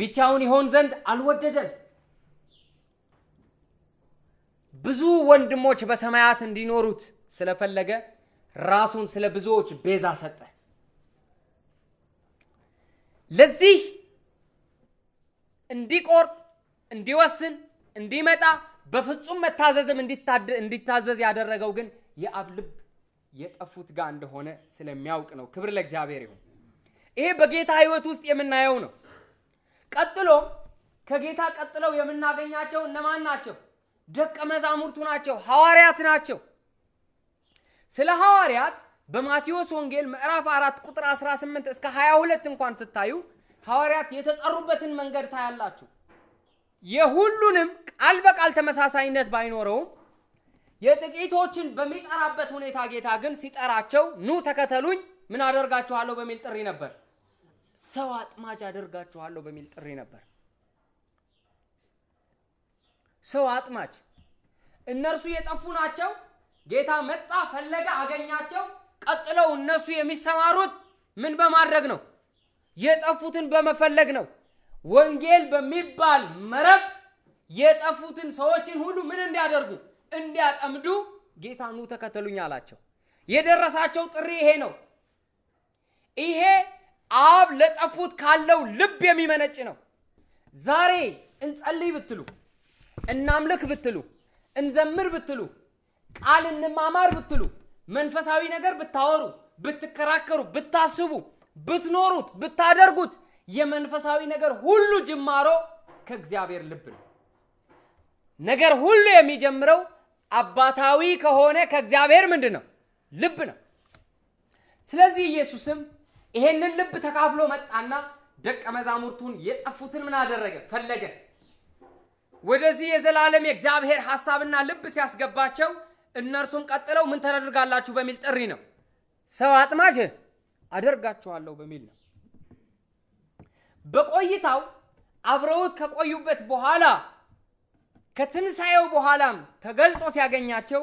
ብቻውን ይሆን ዘንድ አልወደደም። ብዙ ወንድሞች በሰማያት እንዲኖሩት ስለፈለገ ራሱን ስለ ብዙዎች ቤዛ ሰጠ። ለዚህ እንዲቆርጥ፣ እንዲወስን፣ እንዲመጣ በፍጹም መታዘዝም እንዲታዘዝ ያደረገው ግን የአብ ልብ የጠፉት ጋር እንደሆነ ስለሚያውቅ ነው። ክብር ለእግዚአብሔር ይሁን። ይሄ በጌታ ህይወት ውስጥ የምናየው ነው። ቀጥሎ ከጌታ ቀጥለው የምናገኛቸው እነማን ናቸው? ደቀ መዛሙርቱ ናቸው፣ ሐዋርያት ናቸው። ስለ ሐዋርያት በማቴዎስ ወንጌል ምዕራፍ 4 ቁጥር 18 እስከ 22 እንኳን ስታዩ ሐዋርያት የተጠሩበትን መንገድ ታያላችሁ። የሁሉንም ቃል በቃል ተመሳሳይነት ባይኖረውም የጥቂቶችን በሚጠራበት ሁኔታ ጌታ ግን ሲጠራቸው ኑ ተከተሉኝ ምን አደርጋችኋለሁ በሚል ጥሪ ነበር። ሰው አጥማጅ አደርጋችኋለሁ በሚል ጥሪ ነበር። ሰው አጥማጅ እነርሱ የጠፉ ናቸው። ጌታ መጣ፣ ፈለገ፣ አገኛቸው። ቀጥለው እነሱ የሚሰማሩት ምን በማድረግ ነው? የጠፉትን በመፈለግ ነው። ወንጌል በሚባል መረብ የጠፉትን ሰዎችን ሁሉ ምን እንዲያደርጉ እንዲያጠምዱ ጌታ ኑ ተከተሉኝ አላቸው። የደረሳቸው ጥሪ ይሄ ነው። ይሄ አብ ለጠፉት ካለው ልብ የሚመነጭ ነው። ዛሬ እንጸልይ ብትሉ፣ እናምልክ ብትሉ፣ እንዘምር ብትሉ፣ ቃል እንማማር ብትሉ፣ መንፈሳዊ ነገር ብታወሩ፣ ብትከራከሩ፣ ብታስቡ፣ ብትኖሩት፣ ብታደርጉት የመንፈሳዊ ነገር ሁሉ ጅማሮ ከእግዚአብሔር ልብ ነው። ነገር ሁሉ የሚጀምረው አባታዊ ከሆነ ከእግዚአብሔር ምንድን ነው? ልብ ነው። ስለዚህ ኢየሱስም ይሄንን ልብ ተካፍሎ መጣና ደቀ መዛሙርቱን የጠፉትን ምን አደረገ? ፈለገ። ወደዚህ የዘላለም የእግዚአብሔር ሐሳብና ልብ ሲያስገባቸው እነርሱም ቀጥለው ምን ተደርጋላችሁ በሚል ጥሪ ነው። ሰው አጥማጅ አደርጋችኋለሁ በሚል ነው። በቆይታው አብረውት ከቆዩበት በኋላ ከትንሣኤው በኋላም ተገልጦ ሲያገኛቸው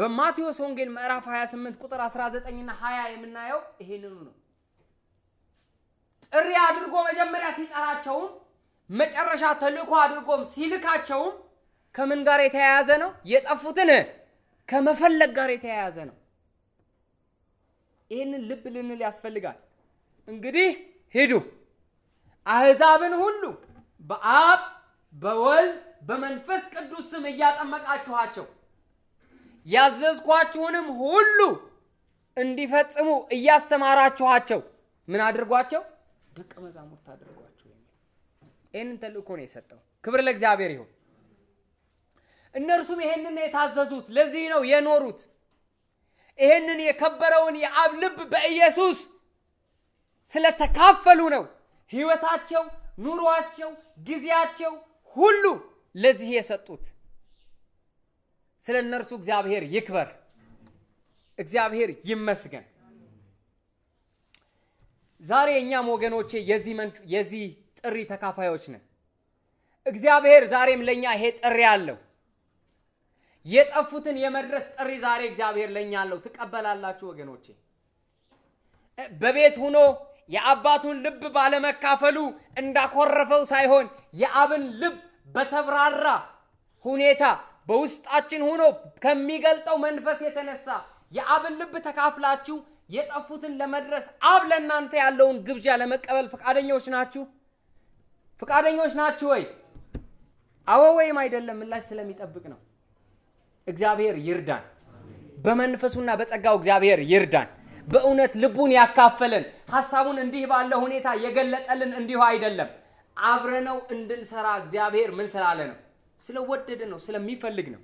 በማቴዎስ ወንጌል ምዕራፍ 28 ቁጥር 19 እና 20 የምናየው ይህንኑ ነው። ጥሪ አድርጎ መጀመሪያ ሲጠራቸውም መጨረሻ ተልእኮ አድርጎም ሲልካቸውም ከምን ጋር የተያያዘ ነው? የጠፉትን ከመፈለግ ጋር የተያያዘ ነው። ይህንን ልብ ልንል ያስፈልጋል። እንግዲህ ሂዱ አሕዛብን ሁሉ በአብ በወልድ በመንፈስ ቅዱስ ስም እያጠመቃችኋቸው ያዘዝኳችሁንም ሁሉ እንዲፈጽሙ እያስተማራችኋቸው ምን አድርጓቸው? ደቀ መዛሙርት አድርጓቸው። ይህንን ተልእኮ ነው የሰጠው። ክብር ለእግዚአብሔር ይሁን። እነርሱም ይሄንን የታዘዙት ለዚህ ነው የኖሩት። ይሄንን የከበረውን የአብ ልብ በኢየሱስ ስለተካፈሉ ነው። ህይወታቸው፣ ኑሯቸው፣ ጊዜያቸው ሁሉ ለዚህ የሰጡት ስለ እነርሱ እግዚአብሔር ይክበር፣ እግዚአብሔር ይመስገን። ዛሬ እኛም ወገኖቼ የዚህ ጥሪ ተካፋዮች ነን። እግዚአብሔር ዛሬም ለእኛ ይሄ ጥሪ አለው። የጠፉትን የመድረስ ጥሪ ዛሬ እግዚአብሔር ለእኛ አለው። ትቀበላላችሁ ወገኖቼ? በቤት ሁኖ የአባቱን ልብ ባለመካፈሉ እንዳኮረፈው ሳይሆን የአብን ልብ በተብራራ ሁኔታ በውስጣችን ሆኖ ከሚገልጠው መንፈስ የተነሳ የአብን ልብ ተካፍላችሁ የጠፉትን ለመድረስ አብ ለእናንተ ያለውን ግብዣ ለመቀበል ፈቃደኞች ናችሁ? ፈቃደኞች ናችሁ ወይ? አዎ ወይም አይደለም ምላሽ ስለሚጠብቅ ነው። እግዚአብሔር ይርዳን። በመንፈሱና በጸጋው እግዚአብሔር ይርዳን። በእውነት ልቡን ያካፈልን ሐሳቡን እንዲህ ባለ ሁኔታ የገለጠልን እንዲሁ አይደለም። አብረነው እንድንሰራ እግዚአብሔር ምን ስላለ ነው? ስለወደደ ነው፣ ስለሚፈልግ ነው።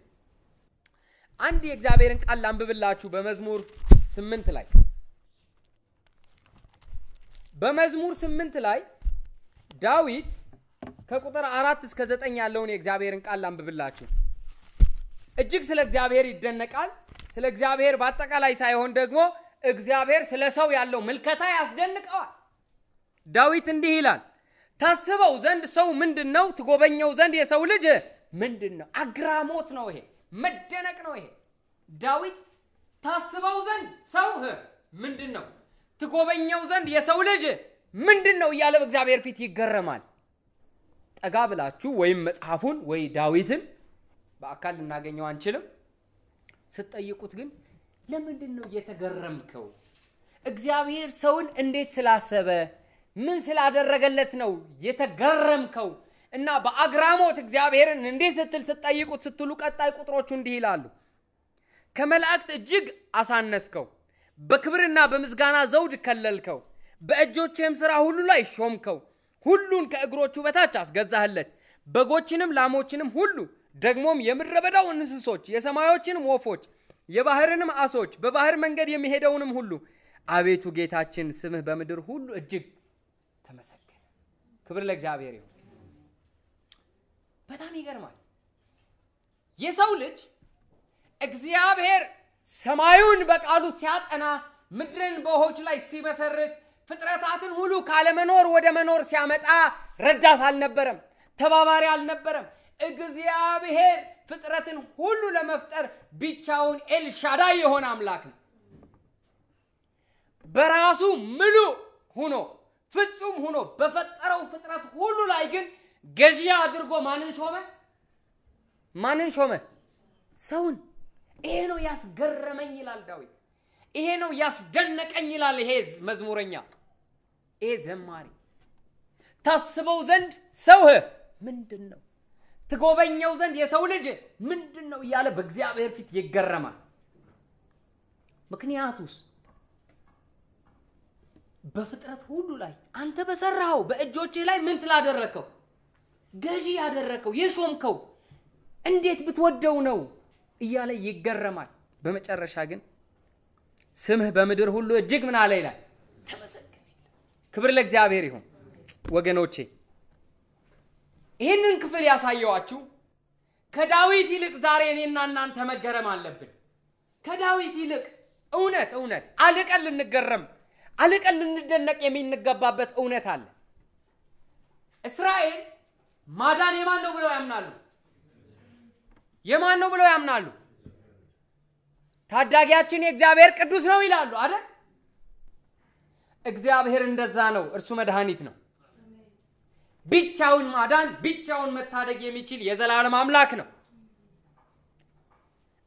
አንድ የእግዚአብሔርን ቃል ላንብብላችሁ በመዝሙር ስምንት ላይ በመዝሙር ስምንት ላይ ዳዊት ከቁጥር አራት እስከ ዘጠኝ ያለውን የእግዚአብሔርን ቃል ላንብብላችሁ። እጅግ ስለ እግዚአብሔር ይደነቃል። ስለ እግዚአብሔር በአጠቃላይ ሳይሆን ደግሞ እግዚአብሔር ስለ ሰው ያለው ምልከታ ያስደንቀዋል። ዳዊት እንዲህ ይላል፣ ታስበው ዘንድ ሰው ምንድን ነው? ትጎበኘው ዘንድ የሰው ልጅ ምንድን ነው? አግራሞት ነው። ይሄ መደነቅ ነው። ይሄ ዳዊት ታስበው ዘንድ ሰው ምንድን ነው? ትጎበኘው ዘንድ የሰው ልጅ ምንድን ነው እያለ በእግዚአብሔር ፊት ይገረማል። ጠጋ ብላችሁ ወይም መጽሐፉን ወይ ዳዊትን በአካል ልናገኘው አንችልም። ስትጠይቁት ግን ለምንድን ነው የተገረምከው? እግዚአብሔር ሰውን እንዴት ስላሰበ ምን ስላደረገለት ነው የተገረምከው? እና በአግራሞት እግዚአብሔርን እንዴት ስትል ስትጠይቁት ስትሉ ቀጣይ ቁጥሮቹ እንዲህ ይላሉ። ከመላእክት እጅግ አሳነስከው፣ በክብርና በምስጋና ዘውድ ከለልከው፣ በእጆችህም ሥራ ሁሉ ላይ ሾምከው፣ ሁሉን ከእግሮቹ በታች አስገዛህለት፣ በጎችንም ላሞችንም ሁሉ ደግሞም የምድረ እንስሶች የሰማዮችንም ወፎች የባህርንም አሶች በባህር መንገድ የሚሄደውንም ሁሉ። አቤቱ ጌታችን ስምህ በምድር ሁሉ እጅግ ተመሰገነ። ክብር ለእግዚአብሔር ይሁን። በጣም ይገርማል። የሰው ልጅ እግዚአብሔር ሰማዩን በቃሉ ሲያጠና፣ ምድርን በውሆች ላይ ሲመሰርት፣ ፍጥረታትን ሁሉ ካለመኖር ወደ መኖር ሲያመጣ ረዳት አልነበረም፣ ተባባሪ አልነበረም። እግዚአብሔር ፍጥረትን ሁሉ ለመፍጠር ብቻውን ኤልሻዳይ የሆነ አምላክ ነው። በራሱ ምሉ ሁኖ ፍጹም ሁኖ በፈጠረው ፍጥረት ሁሉ ላይ ግን ገዢ አድርጎ ማንን ሾመ? ማንን ሾመ? ሰውን። ይሄ ነው ያስገረመኝ ይላል ዳዊት። ይሄ ነው ያስደነቀኝ ይላል ይሄ መዝሙረኛ፣ ይሄ ዘማሪ ታስበው ዘንድ ሰውህ ምንድን ነው? ትጎበኘው ዘንድ የሰው ልጅ ምንድን ነው እያለ በእግዚአብሔር ፊት ይገረማል። ምክንያቱስ በፍጥረት ሁሉ ላይ አንተ በሰራኸው በእጆችህ ላይ ምን ስላደረከው ገዢ ያደረከው የሾምከው እንዴት ብትወደው ነው እያለ ይገረማል። በመጨረሻ ግን ስምህ በምድር ሁሉ እጅግ ምን አለ ይላል፣ ተመሰገነ። ክብር ለእግዚአብሔር ይሁን ወገኖቼ። ይህንን ክፍል ያሳየዋችሁ ከዳዊት ይልቅ ዛሬ እኔና እናንተ መገረም አለብን። ከዳዊት ይልቅ እውነት እውነት አልቀን ልንገረም አልቀን ልንደነቅ የሚንገባበት እውነት አለ። እስራኤል ማዳን የማን ነው ብለው ያምናሉ? የማን ነው ብለው ያምናሉ? ታዳጊያችን የእግዚአብሔር ቅዱስ ነው ይላሉ አይደል? እግዚአብሔር እንደዛ ነው። እርሱ መድኃኒት ነው። ብቻውን ማዳን ብቻውን መታደግ የሚችል የዘላለም አምላክ ነው።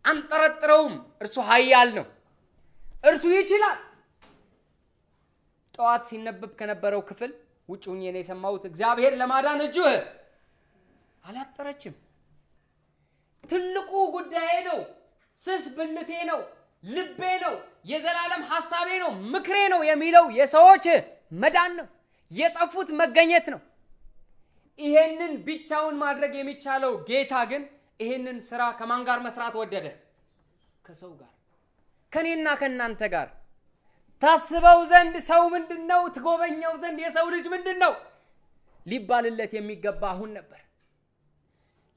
አንጠረጥረውም። እርሱ ሀያል ነው። እርሱ ይችላል። ጠዋት ሲነበብ ከነበረው ክፍል ውጭ ሁኜ ነው የሰማሁት። እግዚአብሔር ለማዳን እጅህ አላጠረችም። ትልቁ ጉዳዬ ነው፣ ስስ ብልቴ ነው፣ ልቤ ነው፣ የዘላለም ሐሳቤ ነው፣ ምክሬ ነው የሚለው የሰዎች መዳን ነው፣ የጠፉት መገኘት ነው። ይሄንን ብቻውን ማድረግ የሚቻለው ጌታ ግን ይሄንን ስራ ከማን ጋር መስራት ወደደ? ከሰው ጋር፣ ከኔና ከእናንተ ጋር ታስበው ዘንድ ሰው ምንድን ነው፣ ትጎበኘው ዘንድ የሰው ልጅ ምንድን ነው ሊባልለት የሚገባ አሁን ነበር።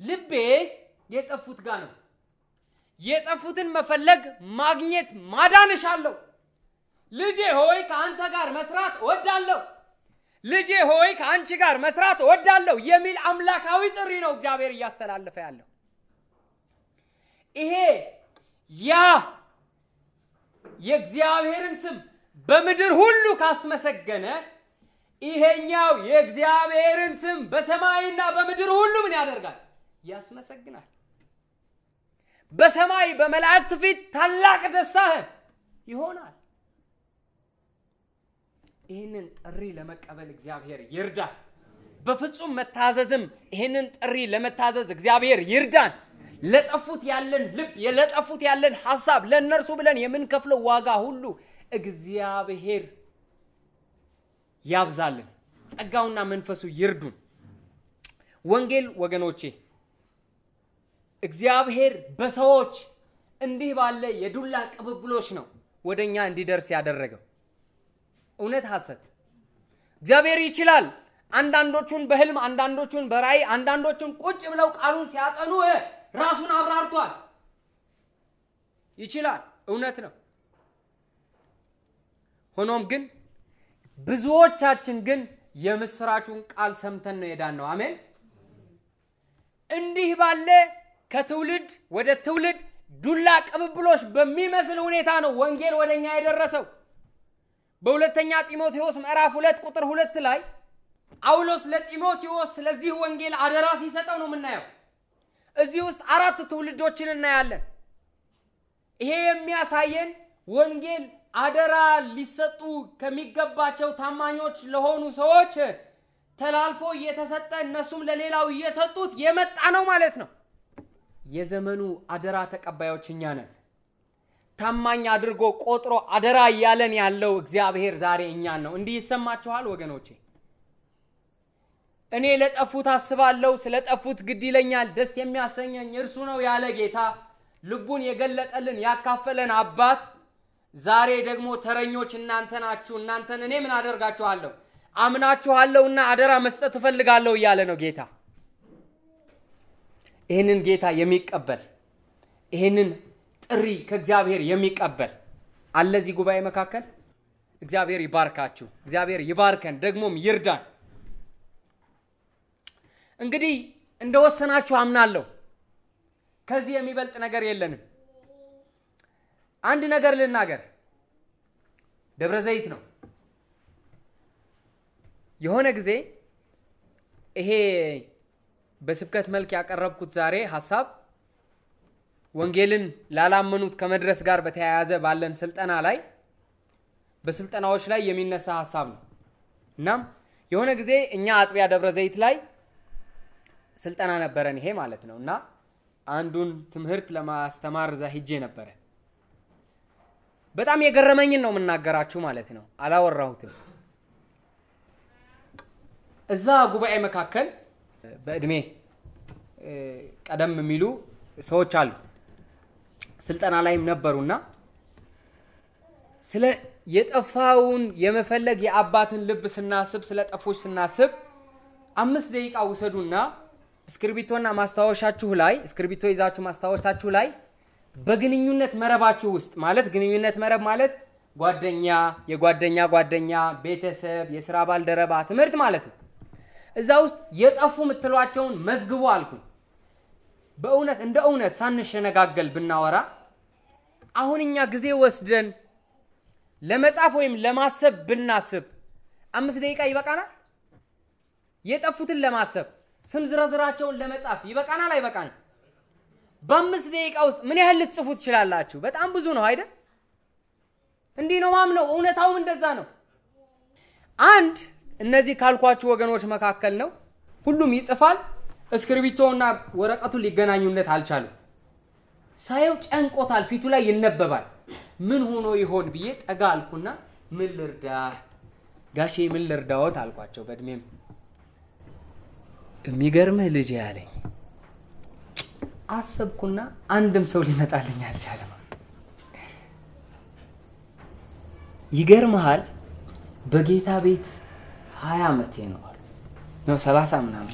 ልቤ የጠፉት ጋር ነው። የጠፉትን መፈለግ፣ ማግኘት፣ ማዳንሻለሁ። ልጄ ሆይ ከአንተ ጋር መስራት እወዳለሁ። ልጄ ሆይ ከአንቺ ጋር መስራት እወዳለሁ የሚል አምላካዊ ጥሪ ነው እግዚአብሔር እያስተላለፈ ያለው። ይሄ ያ የእግዚአብሔርን ስም በምድር ሁሉ ካስመሰገነ ይሄኛው የእግዚአብሔርን ስም በሰማይና በምድር ሁሉ ምን ያደርጋል? ያስመሰግናል። በሰማይ በመላእክት ፊት ታላቅ ደስታህ ይሆናል። ይህንን ጥሪ ለመቀበል እግዚአብሔር ይርዳን። በፍጹም መታዘዝም ይህንን ጥሪ ለመታዘዝ እግዚአብሔር ይርዳን። ለጠፉት ያለን ልብ፣ ለጠፉት ያለን ሀሳብ፣ ለእነርሱ ብለን የምንከፍለው ዋጋ ሁሉ እግዚአብሔር ያብዛልን። ጸጋውና መንፈሱ ይርዱን። ወንጌል ወገኖቼ እግዚአብሔር በሰዎች እንዲህ ባለ የዱላ ቅብብሎች ነው ወደ እኛ እንዲደርስ ያደረገው። እውነት ሐሰት። እግዚአብሔር ይችላል። አንዳንዶቹን በህልም አንዳንዶቹን በራእይ አንዳንዶቹን ቁጭ ብለው ቃሉን ሲያጠኑ ራሱን አብራርቷል። ይችላል፣ እውነት ነው። ሆኖም ግን ብዙዎቻችን ግን የምስራቹን ቃል ሰምተን ነው የዳን ነው። አሜን። እንዲህ ባለ ከትውልድ ወደ ትውልድ ዱላ ቅብብሎች በሚመስል ሁኔታ ነው ወንጌል ወደ እኛ የደረሰው። በሁለተኛ ጢሞቴዎስ ምዕራፍ ሁለት ቁጥር ሁለት ላይ ጳውሎስ ለጢሞቴዎስ ስለዚህ ወንጌል አደራ ሲሰጠው ነው የምናየው። እዚህ ውስጥ አራት ትውልዶችን እናያለን። ይሄ የሚያሳየን ወንጌል አደራ ሊሰጡ ከሚገባቸው ታማኞች ለሆኑ ሰዎች ተላልፎ እየተሰጠ እነሱም ለሌላው እየሰጡት የመጣ ነው ማለት ነው። የዘመኑ አደራ ተቀባዮች እኛ ነን። ታማኝ አድርጎ ቆጥሮ አደራ እያለን ያለው እግዚአብሔር ዛሬ እኛን ነው። እንዲህ ይሰማችኋል ወገኖቼ? እኔ ለጠፉት አስባለሁ፣ ስለ ጠፉት ግድ ይለኛል፣ ደስ የሚያሰኘኝ እርሱ ነው ያለ ጌታ፣ ልቡን የገለጠልን ያካፈለን አባት፣ ዛሬ ደግሞ ተረኞች እናንተ ናችሁ። እናንተን እኔ ምን አደርጋችኋለሁ? አምናችኋለሁና አደራ መስጠት እፈልጋለሁ እያለ ነው ጌታ። ይህንን ጌታ የሚቀበል ይህንን ጥሪ ከእግዚአብሔር የሚቀበል አለዚህ ጉባኤ መካከል። እግዚአብሔር ይባርካችሁ። እግዚአብሔር ይባርከን፣ ደግሞም ይርዳን። እንግዲህ እንደወሰናችሁ አምናለሁ። ከዚህ የሚበልጥ ነገር የለንም። አንድ ነገር ልናገር። ደብረ ዘይት ነው። የሆነ ጊዜ ይሄ በስብከት መልክ ያቀረብኩት ዛሬ ሀሳብ ወንጌልን ላላመኑት ከመድረስ ጋር በተያያዘ ባለን ስልጠና ላይ በስልጠናዎች ላይ የሚነሳ ሀሳብ ነው። እናም የሆነ ጊዜ እኛ አጥቢያ ደብረ ዘይት ላይ ስልጠና ነበረን፣ ይሄ ማለት ነው እና አንዱን ትምህርት ለማስተማር እዛ ሂጄ ነበረ። በጣም የገረመኝን ነው የምናገራችሁ ማለት ነው፣ አላወራሁትም። እዛ ጉባኤ መካከል በእድሜ ቀደም የሚሉ ሰዎች አሉ። ስልጠና ላይም ነበሩና ስለ የጠፋውን የመፈለግ የአባትን ልብ ስናስብ ስለ ጠፎች ስናስብ አምስት ደቂቃ ውሰዱና እስክርቢቶና ማስታወሻችሁ ላይ እስክርቢቶ ይዛችሁ ማስታወሻችሁ ላይ በግንኙነት መረባችሁ ውስጥ ማለት ግንኙነት መረብ ማለት ጓደኛ፣ የጓደኛ ጓደኛ፣ ቤተሰብ፣ የስራ ባልደረባ፣ ትምህርት ማለት ነው። እዛ ውስጥ የጠፉ የምትሏቸውን መዝግቡ አልኩኝ። በእውነት እንደ እውነት ሳንሸነጋገል ብናወራ አሁን እኛ ጊዜ ወስደን ለመጻፍ ወይም ለማሰብ ብናስብ አምስት ደቂቃ ይበቃናል? የጠፉትን ለማሰብ ስም ዝርዝራቸውን ለመጻፍ ይበቃናል አይበቃን። በአምስት ደቂቃ ውስጥ ምን ያህል ልትጽፉ ትችላላችሁ? በጣም ብዙ ነው አይደል? እንዲህ ነው ማምነው። እውነታውም እንደዛ ነው። አንድ እነዚህ ካልኳችሁ ወገኖች መካከል ነው። ሁሉም ይጽፋል፣ እስክርቢቶና ወረቀቱ ሊገናኙለት አልቻሉም። ሳየው ጨንቆታል፣ ፊቱ ላይ ይነበባል። ምን ሆኖ ይሆን ብዬ ጠጋ አልኩና ምን ልርዳ ጋሼ፣ ምን ልርዳዎት አልኳቸው። በእድሜም የሚገርምህ ልጅ ያለኝ አሰብኩና አንድም ሰው ሊመጣልኝ አልቻለም። ይገርመሃል በጌታ ቤት ሀያ ዓመቴ ነው ነው ሰላሳ ምናምን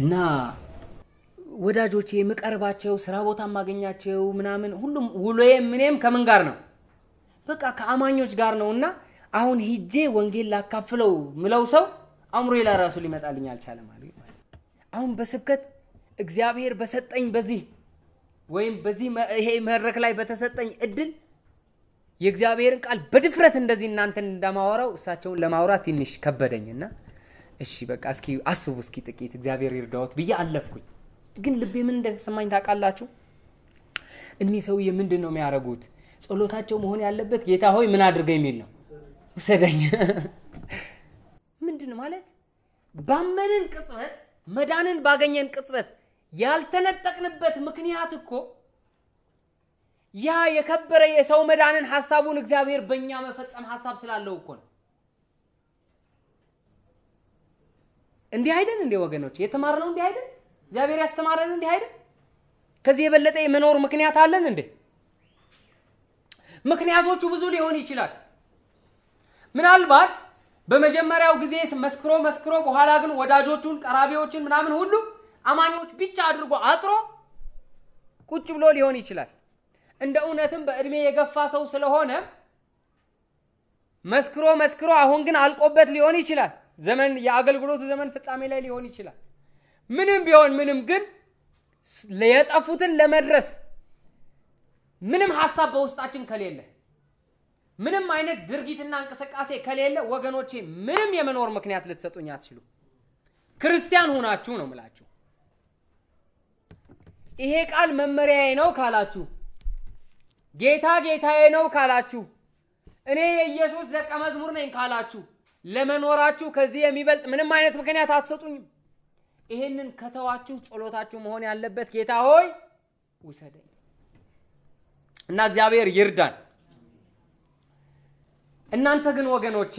እና ወዳጆቼ የምቀርባቸው ስራ ቦታ ማገኛቸው ምናምን ሁሉም ውሎዬ ምንም ከምን ጋር ነው? በቃ ከአማኞች ጋር ነው። እና አሁን ሂጄ ወንጌል ላካፍለው ምለው ሰው አእምሮ ላ ራሱ ሊመጣልኝ አልቻለም። አሁን በስብከት እግዚአብሔር በሰጠኝ በዚህ ወይም በዚህ ይሄ መድረክ ላይ በተሰጠኝ እድል የእግዚአብሔርን ቃል በድፍረት እንደዚህ እናንተን እንደማወራው እሳቸውን ለማውራት ትንሽ እና እሺ በቃ እስኪ አስቡ እስኪ ጥቂት እግዚአብሔር ይርዳዎት ብዬ አለፍኩኝ። ግን ልቤ ምን እንደተሰማኝ ታውቃላችሁ? እኒህ ሰውዬ ምንድን ነው የሚያደርጉት? ጸሎታቸው መሆን ያለበት ጌታ ሆይ ምን አድርገ የሚል ነው። ውሰደኝ ምንድን ማለት ባመንን ቅጽበት መዳንን ባገኘን ቅጽበት ያልተነጠቅንበት ምክንያት እኮ ያ የከበረ የሰው መዳንን ሀሳቡን እግዚአብሔር በእኛ መፈጸም ሀሳብ ስላለው እኮ ነው። እንዲህ አይደል እንዴ ወገኖች? የተማርነው እንዲህ አይደል? እግዚአብሔር ያስተማረን እንዲህ አይደል? ከዚህ የበለጠ የመኖር ምክንያት አለን እንዴ? ምክንያቶቹ ብዙ ሊሆን ይችላል። ምናልባት በመጀመሪያው ጊዜ መስክሮ መስክሮ በኋላ ግን ወዳጆቹን፣ ቀራቢዎችን ምናምን ሁሉ አማኞች ብቻ አድርጎ አጥሮ ቁጭ ብሎ ሊሆን ይችላል። እንደ እውነትም በእድሜ የገፋ ሰው ስለሆነ መስክሮ መስክሮ አሁን ግን አልቆበት ሊሆን ይችላል። ዘመን የአገልግሎቱ ዘመን ፍጻሜ ላይ ሊሆን ይችላል። ምንም ቢሆን ምንም ግን የጠፉትን ለመድረስ ምንም ሀሳብ በውስጣችን ከሌለ ምንም አይነት ድርጊትና እንቅስቃሴ ከሌለ ወገኖቼ ምንም የመኖር ምክንያት ልትሰጡኝ አትችሉ። ክርስቲያን ሁናችሁ ነው ምላችሁ። ይሄ ቃል መመሪያዬ ነው ካላችሁ፣ ጌታ ጌታዬ ነው ካላችሁ፣ እኔ የኢየሱስ ደቀ መዝሙር ነኝ ካላችሁ ለመኖራችሁ ከዚህ የሚበልጥ ምንም አይነት ምክንያት አትሰጡኝም። ይህንን ከተዋችሁ ጸሎታችሁ መሆን ያለበት ጌታ ሆይ ውሰደኝ እና እግዚአብሔር ይርዳን። እናንተ ግን ወገኖቼ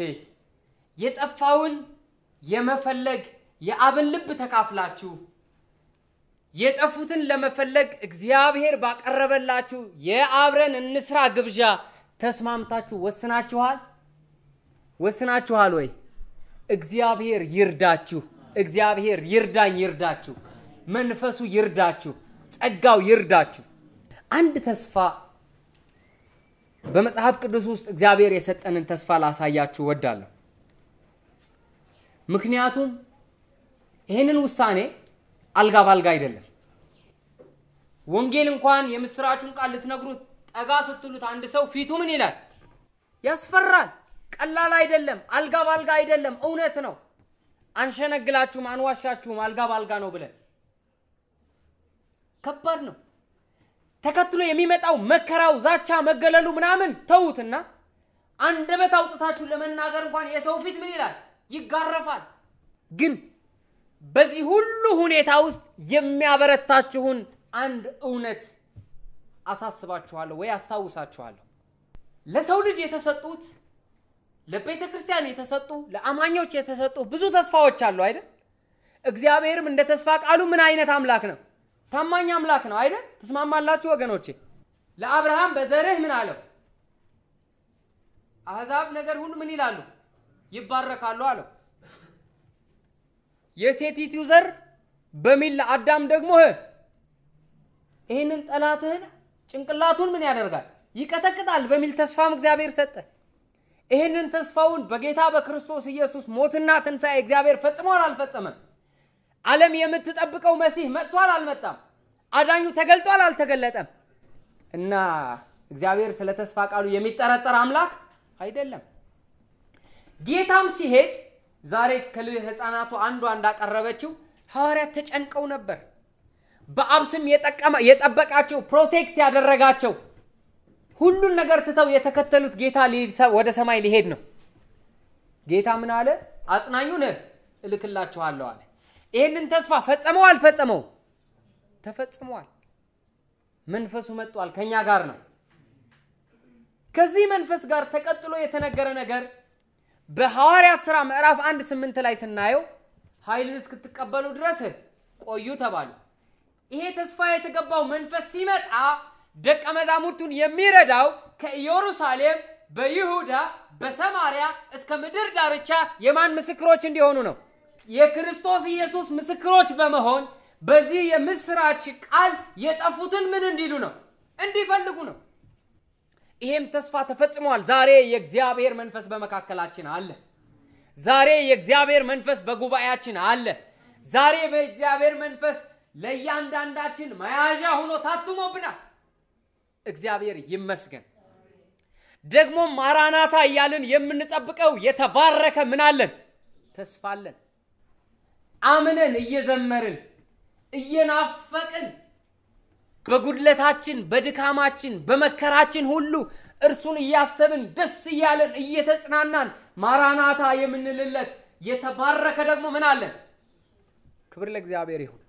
የጠፋውን የመፈለግ የአብን ልብ ተካፍላችሁ የጠፉትን ለመፈለግ እግዚአብሔር ባቀረበላችሁ የአብረን እንስራ ግብዣ ተስማምታችሁ ወስናችኋል? ወስናችኋል ወይ? እግዚአብሔር ይርዳችሁ። እግዚአብሔር ይርዳኝ ይርዳችሁ። መንፈሱ ይርዳችሁ። ጸጋው ይርዳችሁ። አንድ ተስፋ በመጽሐፍ ቅዱስ ውስጥ እግዚአብሔር የሰጠንን ተስፋ ላሳያችሁ ወዳለሁ። ምክንያቱም ይህንን ውሳኔ አልጋ ባልጋ አይደለም። ወንጌል እንኳን የምስራቹን ቃል ልትነግሩት ጠጋ ስትሉት አንድ ሰው ፊቱ ምን ይላል? ያስፈራል። ቀላል አይደለም። አልጋ ባልጋ አይደለም። እውነት ነው። አንሸነግላችሁም፣ አንዋሻችሁም። አልጋ ባልጋ ነው ብለን ከባድ ነው። ተከትሎ የሚመጣው መከራው፣ ዛቻ፣ መገለሉ ምናምን ተዉትና አንደበት አውጥታችሁ ለመናገር እንኳን የሰው ፊት ምን ይላል? ይጋረፋል። ግን በዚህ ሁሉ ሁኔታ ውስጥ የሚያበረታችሁን አንድ እውነት አሳስባችኋለሁ ወይ አስታውሳችኋለሁ። ለሰው ልጅ የተሰጡት ለቤተ ክርስቲያን የተሰጡ ለአማኞች የተሰጡ ብዙ ተስፋዎች አሉ አይደል? እግዚአብሔርም እንደ ተስፋ ቃሉ ምን አይነት አምላክ ነው? ታማኝ አምላክ ነው አይደል? ተስማማላችሁ ወገኖቼ? ለአብርሃም በዘርህ ምን አለው? አሕዛብ ነገር ሁሉ ምን ይላሉ? ይባረካሉ አለው። የሴቲቱ ዘር በሚል ለአዳም ደግሞ ይህንን ጠላትህን ጭንቅላቱን ምን ያደርጋል? ይቀጠቅጣል በሚል ተስፋም እግዚአብሔር ሰጠ። ይህንን ተስፋውን በጌታ በክርስቶስ ኢየሱስ ሞትና ትንሣኤ እግዚአብሔር ፈጽሟል አልፈጸመም? ዓለም የምትጠብቀው መሲህ መጥቷል አልመጣም? አዳኙ ተገልጧል አልተገለጠም? እና እግዚአብሔር ስለ ተስፋ ቃሉ የሚጠረጠር አምላክ አይደለም። ጌታም ሲሄድ ዛሬ ህፃናቱ አንዷ እንዳቀረበችው ሐዋርያት ተጨንቀው ነበር። በአብ ስም የጠበቃቸው ፕሮቴክት ያደረጋቸው ሁሉን ነገር ትተው የተከተሉት ጌታ ወደ ሰማይ ሊሄድ ነው። ጌታ ምን አለ? አጽናኙን እልክላችኋለሁ አለ። ይህንን ተስፋ ፈጸመው አልፈጸመው? ተፈጽሟል። መንፈሱ መጥቷል፣ ከኛ ጋር ነው። ከዚህ መንፈስ ጋር ተቀጥሎ የተነገረ ነገር በሐዋርያት ሥራ ምዕራፍ አንድ ስምንት ላይ ስናየው ኃይልን እስክትቀበሉ ድረስ ቆዩ ተባሉ። ይሄ ተስፋ የተገባው መንፈስ ሲመጣ ደቀ መዛሙርቱን የሚረዳው ከኢየሩሳሌም በይሁዳ በሰማሪያ እስከ ምድር ዳርቻ የማን ምስክሮች እንዲሆኑ ነው? የክርስቶስ ኢየሱስ ምስክሮች በመሆን በዚህ የምስራች ቃል የጠፉትን ምን እንዲሉ ነው? እንዲፈልጉ ነው። ይሄም ተስፋ ተፈጽሟል። ዛሬ የእግዚአብሔር መንፈስ በመካከላችን አለ። ዛሬ የእግዚአብሔር መንፈስ በጉባኤያችን አለ። ዛሬ በእግዚአብሔር መንፈስ ለእያንዳንዳችን መያዣ ሆኖ ታትሞብናል። እግዚአብሔር ይመስገን። ደግሞ ማራናታ እያልን የምንጠብቀው የተባረከ ምናለን ተስፋለን። አምነን እየዘመርን እየናፈቅን በጉድለታችን፣ በድካማችን፣ በመከራችን ሁሉ እርሱን እያሰብን ደስ እያለን እየተጽናናን ማራናታ የምንልለት የተባረከ ደግሞ ምን አለን? ክብር ለእግዚአብሔር ይሁን።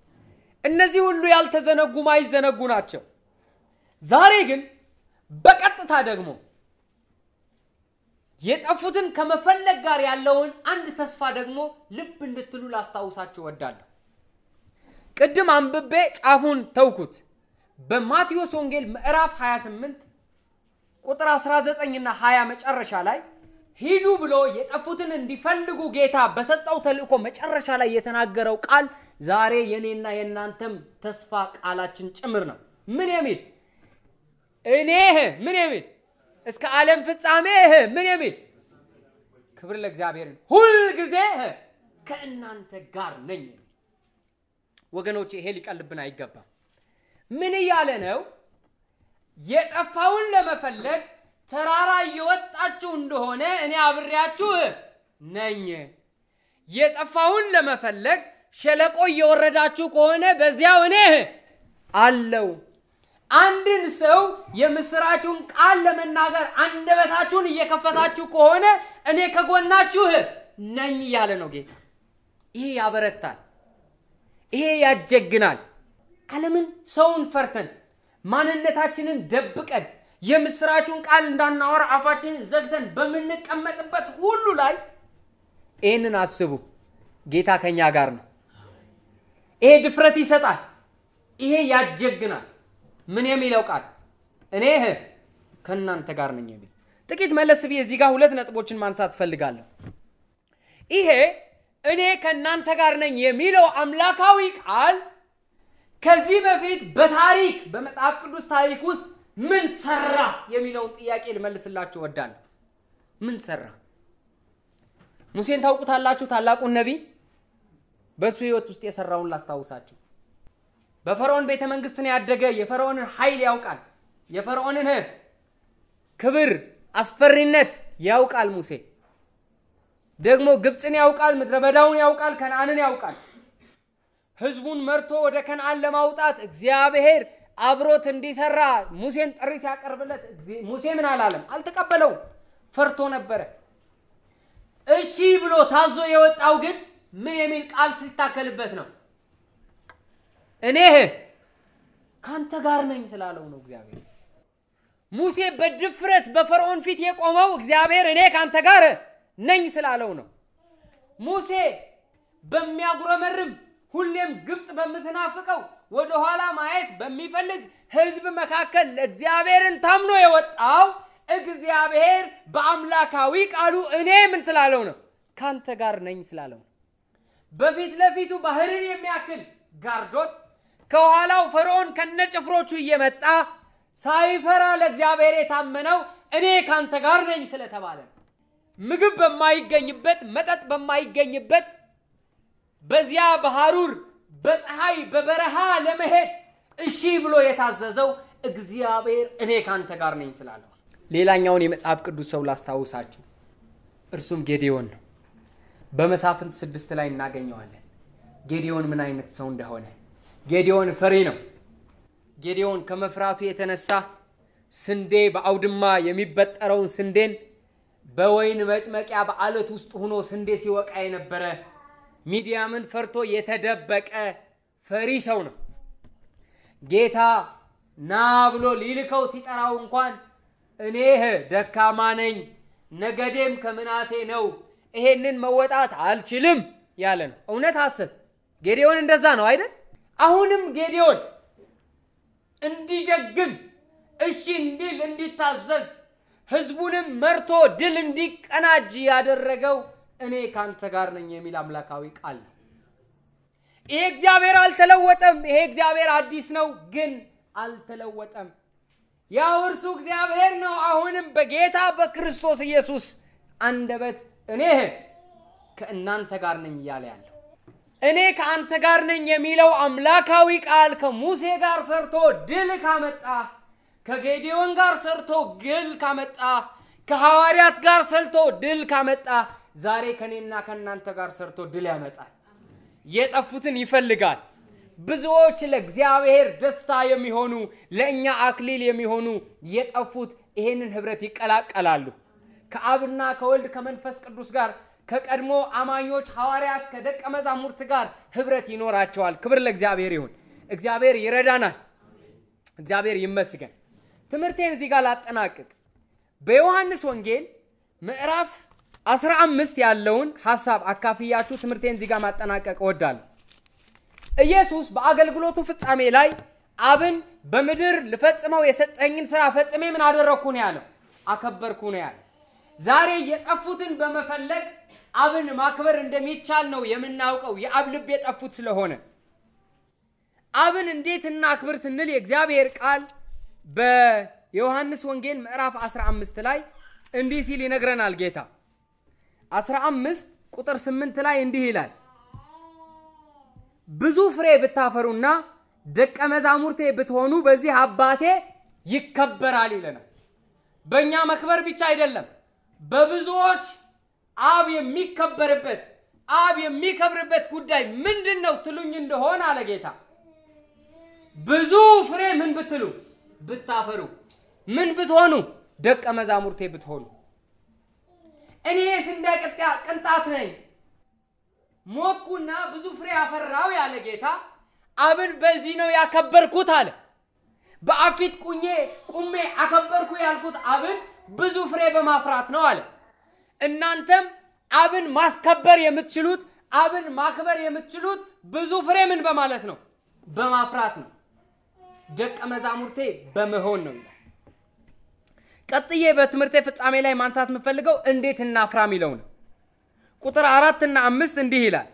እነዚህ ሁሉ ያልተዘነጉ ማይዘነጉ ናቸው። ዛሬ ግን በቀጥታ ደግሞ የጠፉትን ከመፈለግ ጋር ያለውን አንድ ተስፋ ደግሞ ልብ እንድትሉ ላስታውሳችሁ እወዳለሁ። ቅድም አንብቤ ጫፉን ተውኩት። በማቴዎስ ወንጌል ምዕራፍ 28 ቁጥር 19 ና 20 መጨረሻ ላይ ሂዱ ብሎ የጠፉትን እንዲፈልጉ ጌታ በሰጠው ተልእኮ መጨረሻ ላይ የተናገረው ቃል ዛሬ የእኔና የእናንተም ተስፋ ቃላችን ጭምር ነው። ምን የሚል እኔ ምን የሚል እስከ ዓለም ፍጻሜህ ምን የሚል ክብር ለእግዚአብሔር ሁል ጊዜ ከእናንተ ጋር ነኝ። ወገኖች ይሄ ሊቀልብን አይገባም። ምን እያለ ነው? የጠፋውን ለመፈለግ ተራራ እየወጣችሁ እንደሆነ እኔ አብሬያችሁ ነኝ። የጠፋውን ለመፈለግ ሸለቆ እየወረዳችሁ ከሆነ በዚያው እኔ አለው። አንድን ሰው የምስራችሁን ቃል ለመናገር አንደበታችሁን እየከፈታችሁ ከሆነ እኔ ከጎናችሁ ነኝ እያለ ነው ጌታ። ይሄ ያበረታል፣ ይሄ ያጀግናል። ዓለምን ሰውን ፈርተን ማንነታችንን ደብቀን የምስራችሁን ቃል እንዳናወር አፋችንን ዘግተን በምንቀመጥበት ሁሉ ላይ ይህንን አስቡ። ጌታ ከኛ ጋር ነው። ይሄ ድፍረት ይሰጣል። ይሄ ያጀግናል። ምን የሚለው ቃል እኔ ከእናንተ ጋር ነኝ የሚል ጥቂት መለስ ብዬ እዚህ ጋር ሁለት ነጥቦችን ማንሳት ትፈልጋለሁ? ይሄ እኔ ከእናንተ ጋር ነኝ የሚለው አምላካዊ ቃል ከዚህ በፊት በታሪክ በመጽሐፍ ቅዱስ ታሪክ ውስጥ ምን ሰራ የሚለውን ጥያቄ ልመልስላችሁ ወዳለሁ? ምን ሰራ? ሙሴን ታውቁታላችሁ። ታላቁን ነቢይ በእሱ ህይወት ውስጥ የሰራውን ላስታውሳችሁ። በፈርዖን ቤተ መንግስት ነው ያደገ። የፈርዖንን ኃይል ያውቃል። የፈርዖንን ክብር፣ አስፈሪነት ያውቃል ሙሴ። ደግሞ ግብፅን ያውቃል፣ ምድረ በዳውን ያውቃል፣ ከነአንን ያውቃል። ህዝቡን መርቶ ወደ ከነአን ለማውጣት እግዚአብሔር አብሮት እንዲሰራ ሙሴን ጥሪ ሲያቀርብለት ሙሴ ምን አላለም? አልተቀበለው፣ ፈርቶ ነበረ። እሺ ብሎ ታዞ የወጣው ግን ምን የሚል ቃል ሲታከልበት ነው? እኔ ካንተ ጋር ነኝ ስላለው ነው እግዚአብሔር። ሙሴ በድፍረት በፈርዖን ፊት የቆመው እግዚአብሔር እኔ ካንተ ጋር ነኝ ስላለው ነው። ሙሴ በሚያጉረመርም ሁሌም ግብፅ በምትናፍቀው ወደኋላ ማየት በሚፈልግ ህዝብ መካከል እግዚአብሔርን ታምኖ የወጣው እግዚአብሔር በአምላካዊ ቃሉ እኔ ምን ስላለው ነው? ካንተ ጋር ነኝ ስላለው ነው። በፊት ለፊቱ ባህርን የሚያክል ጋርዶት ከኋላው ፈርዖን ከነጭፍሮቹ እየመጣ ሳይፈራ ለእግዚአብሔር የታመነው እኔ ካንተ ጋር ነኝ ስለተባለ ምግብ በማይገኝበት መጠጥ በማይገኝበት በዚያ በሐሩር በፀሐይ በበረሃ ለመሄድ እሺ ብሎ የታዘዘው እግዚአብሔር እኔ ካንተ ጋር ነኝ ስላለው። ሌላኛውን የመጽሐፍ ቅዱስ ሰው ላስታውሳችሁ፣ እርሱም ጌዴዎን ነው። በመሳፍንት ስድስት ላይ እናገኘዋለን ጌዴዎን ምን አይነት ሰው እንደሆነ ጌዲዮን ፈሪ ነው። ጌዲዮን ከመፍራቱ የተነሳ ስንዴ በአውድማ የሚበጠረውን ስንዴን በወይን መጭመቂያ በአለት ውስጥ ሆኖ ስንዴ ሲወቃ የነበረ ሚዲያምን ፈርቶ የተደበቀ ፈሪ ሰው ነው። ጌታ ና ብሎ ሊልከው ሲጠራው እንኳን እኔህ ደካማ ነኝ፣ ነገዴም ከምናሴ ነው፣ ይሄንን መወጣት አልችልም ያለ ነው። እውነት ሐሰት? ጌዴዎን እንደዛ ነው አይደል? አሁንም ጌዲዮን እንዲጀግም እሺ እንዲል እንዲታዘዝ ህዝቡንም መርቶ ድል እንዲቀናጅ ያደረገው እኔ ካንተ ጋር ነኝ የሚል አምላካዊ ቃል ነው። ይሄ እግዚአብሔር አልተለወጠም። ይሄ እግዚአብሔር አዲስ ነው፣ ግን አልተለወጠም። ያው እርሱ እግዚአብሔር ነው። አሁንም በጌታ በክርስቶስ ኢየሱስ አንደበት እኔ ከእናንተ ጋር ነኝ እያለ ያለ እኔ ከአንተ ጋር ነኝ የሚለው አምላካዊ ቃል ከሙሴ ጋር ሰርቶ ድል ካመጣ፣ ከጌዲዮን ጋር ሰርቶ ግል ካመጣ፣ ከሐዋርያት ጋር ሰርቶ ድል ካመጣ፣ ዛሬ ከእኔና ከእናንተ ጋር ሰርቶ ድል ያመጣል። የጠፉትን ይፈልጋል። ብዙዎች ለእግዚአብሔር ደስታ የሚሆኑ ለእኛ አክሊል የሚሆኑ የጠፉት ይሄንን ህብረት ይቀላቀላሉ። ከአብና ከወልድ ከመንፈስ ቅዱስ ጋር ከቀድሞ አማኞች ሐዋርያት ከደቀ መዛሙርት ጋር ህብረት ይኖራቸዋል። ክብር ለእግዚአብሔር ይሁን። እግዚአብሔር ይረዳናል። እግዚአብሔር ይመስገን። ትምህርቴን እዚህ ጋር ላጠናቅቅ። በዮሐንስ ወንጌል ምዕራፍ 15 ያለውን ሐሳብ አካፍያችሁ ትምህርቴን እዚህ ጋር ማጠናቀቅ እወዳለሁ። ኢየሱስ በአገልግሎቱ ፍጻሜ ላይ አብን በምድር ልፈጽመው የሰጠኝን ስራ ፈጽሜ ምን አደረግኩ ነው ያለው? አከበርኩ ነው ያለው። ዛሬ የጠፉትን በመፈለግ አብን ማክበር እንደሚቻል ነው የምናውቀው የአብ ልብ የጠፉት ስለሆነ። አብን እንዴት እናክብር ስንል የእግዚአብሔር ቃል በዮሐንስ ወንጌል ምዕራፍ 15 ላይ እንዲህ ሲል ይነግረናል። ጌታ 15 ቁጥር 8 ላይ እንዲህ ይላል፣ ብዙ ፍሬ ብታፈሩና ደቀ መዛሙርቴ ብትሆኑ በዚህ አባቴ ይከበራል ይለናል። በእኛ መክበር ብቻ አይደለም፣ በብዙዎች አብ የሚከበርበት አብ የሚከብርበት ጉዳይ ምንድን ነው ትሉኝ እንደሆነ አለ ጌታ፣ ብዙ ፍሬ ምን ብትሉ ብታፈሩ፣ ምን ብትሆኑ ደቀ መዛሙርቴ ብትሆኑ። እኔ እንደ ቅንጣት ነኝ ሞትኩና ብዙ ፍሬ አፈራው ያለ ጌታ አብን በዚህ ነው ያከበርኩት አለ። በአፊት ቁኜ ቁሜ አከበርኩ ያልኩት አብን ብዙ ፍሬ በማፍራት ነው አለ። እናንተም አብን ማስከበር የምትችሉት አብን ማክበር የምትችሉት ብዙ ፍሬ ምን በማለት ነው? በማፍራት ነው። ደቀ መዛሙርቴ በመሆን ነው ቀጥዬ በትምህርቴ ፍጻሜ ላይ ማንሳት የምፈልገው እንዴት እናፍራ የሚለው ነው። ቁጥር አራትና አምስት እንዲህ ይላል፣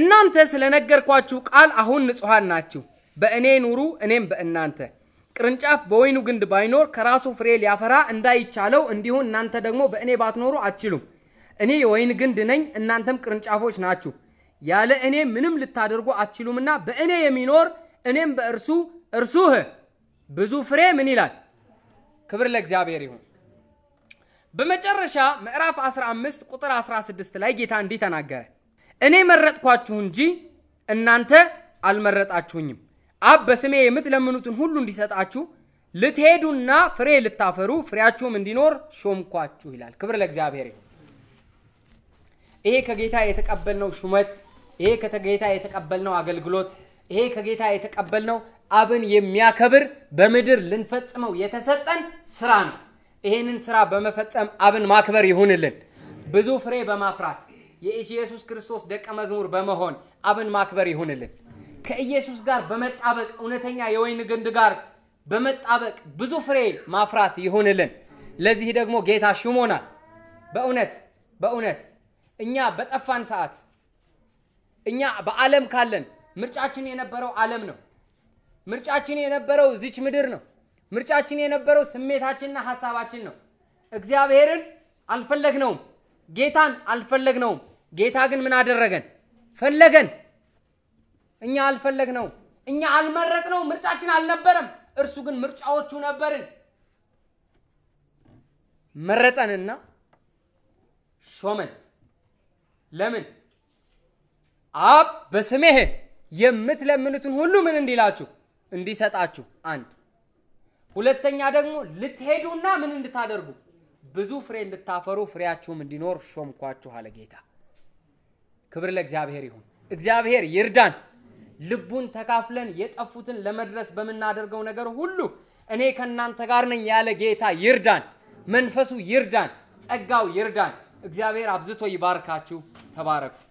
እናንተ ስለነገርኳችሁ ቃል አሁን ንጹሐን ናችሁ፣ በእኔ ኑሩ፣ እኔም በእናንተ ቅርንጫፍ በወይኑ ግንድ ባይኖር ከራሱ ፍሬ ሊያፈራ እንዳይቻለው እንዲሁ እናንተ ደግሞ በእኔ ባትኖሩ አትችሉም። እኔ የወይን ግንድ ነኝ፣ እናንተም ቅርንጫፎች ናችሁ። ያለ እኔ ምንም ልታደርጉ አትችሉምና በእኔ የሚኖር እኔም በእርሱ እርሱህ ብዙ ፍሬ ምን ይላል? ክብር ለእግዚአብሔር ይሁን። በመጨረሻ ምዕራፍ 15 ቁጥር 16 ላይ ጌታ እንዲህ ተናገረ፣ እኔ መረጥኳችሁ እንጂ እናንተ አልመረጣችሁኝም አብ በስሜ የምትለምኑትን ሁሉ እንዲሰጣችሁ ልትሄዱና ፍሬ ልታፈሩ ፍሬያችሁም እንዲኖር ሾምኳችሁ ይላል። ክብር ለእግዚአብሔር ይሁን። ይሄ ከጌታ የተቀበልነው ሹመት፣ ይሄ ከጌታ የተቀበልነው አገልግሎት፣ ይሄ ከጌታ የተቀበልነው አብን የሚያከብር በምድር ልንፈጽመው የተሰጠን ስራ ነው። ይሄንን ስራ በመፈጸም አብን ማክበር ይሁንልን። ብዙ ፍሬ በማፍራት የኢየሱስ ክርስቶስ ደቀ መዝሙር በመሆን አብን ማክበር ይሁንልን። ከኢየሱስ ጋር በመጣበቅ እውነተኛ የወይን ግንድ ጋር በመጣበቅ ብዙ ፍሬ ማፍራት ይሆንልን። ለዚህ ደግሞ ጌታ ሹሞናል። በእውነት በእውነት እኛ በጠፋን ሰዓት እኛ በዓለም ካለን ምርጫችን የነበረው ዓለም ነው። ምርጫችን የነበረው እዚች ምድር ነው። ምርጫችን የነበረው ስሜታችንና ሀሳባችን ነው። እግዚአብሔርን አልፈለግነውም። ጌታን አልፈለግነውም። ጌታ ግን ምን አደረገን? ፈለገን። እኛ አልፈለግ ነው፣ እኛ አልመረጥ ነው፣ ምርጫችን አልነበረም። እርሱ ግን ምርጫዎቹ ነበርን። መረጠንና ሾመን። ለምን አብ በስሜህ የምትለምኑትን ሁሉ ምን እንዲላችሁ እንዲሰጣችሁ። አንድ ሁለተኛ ደግሞ ልትሄዱና ምን እንድታደርጉ ብዙ ፍሬ እንድታፈሩ ፍሬያችሁም እንዲኖር ሾምኳችሁ አለ ጌታ። ክብር ለእግዚአብሔር ይሁን። እግዚአብሔር ይርዳን። ልቡን ተካፍለን የጠፉትን ለመድረስ በምናደርገው ነገር ሁሉ እኔ ከእናንተ ጋር ነኝ ያለ ጌታ ይርዳን፣ መንፈሱ ይርዳን፣ ጸጋው ይርዳን። እግዚአብሔር አብዝቶ ይባርካችሁ። ተባረኩ።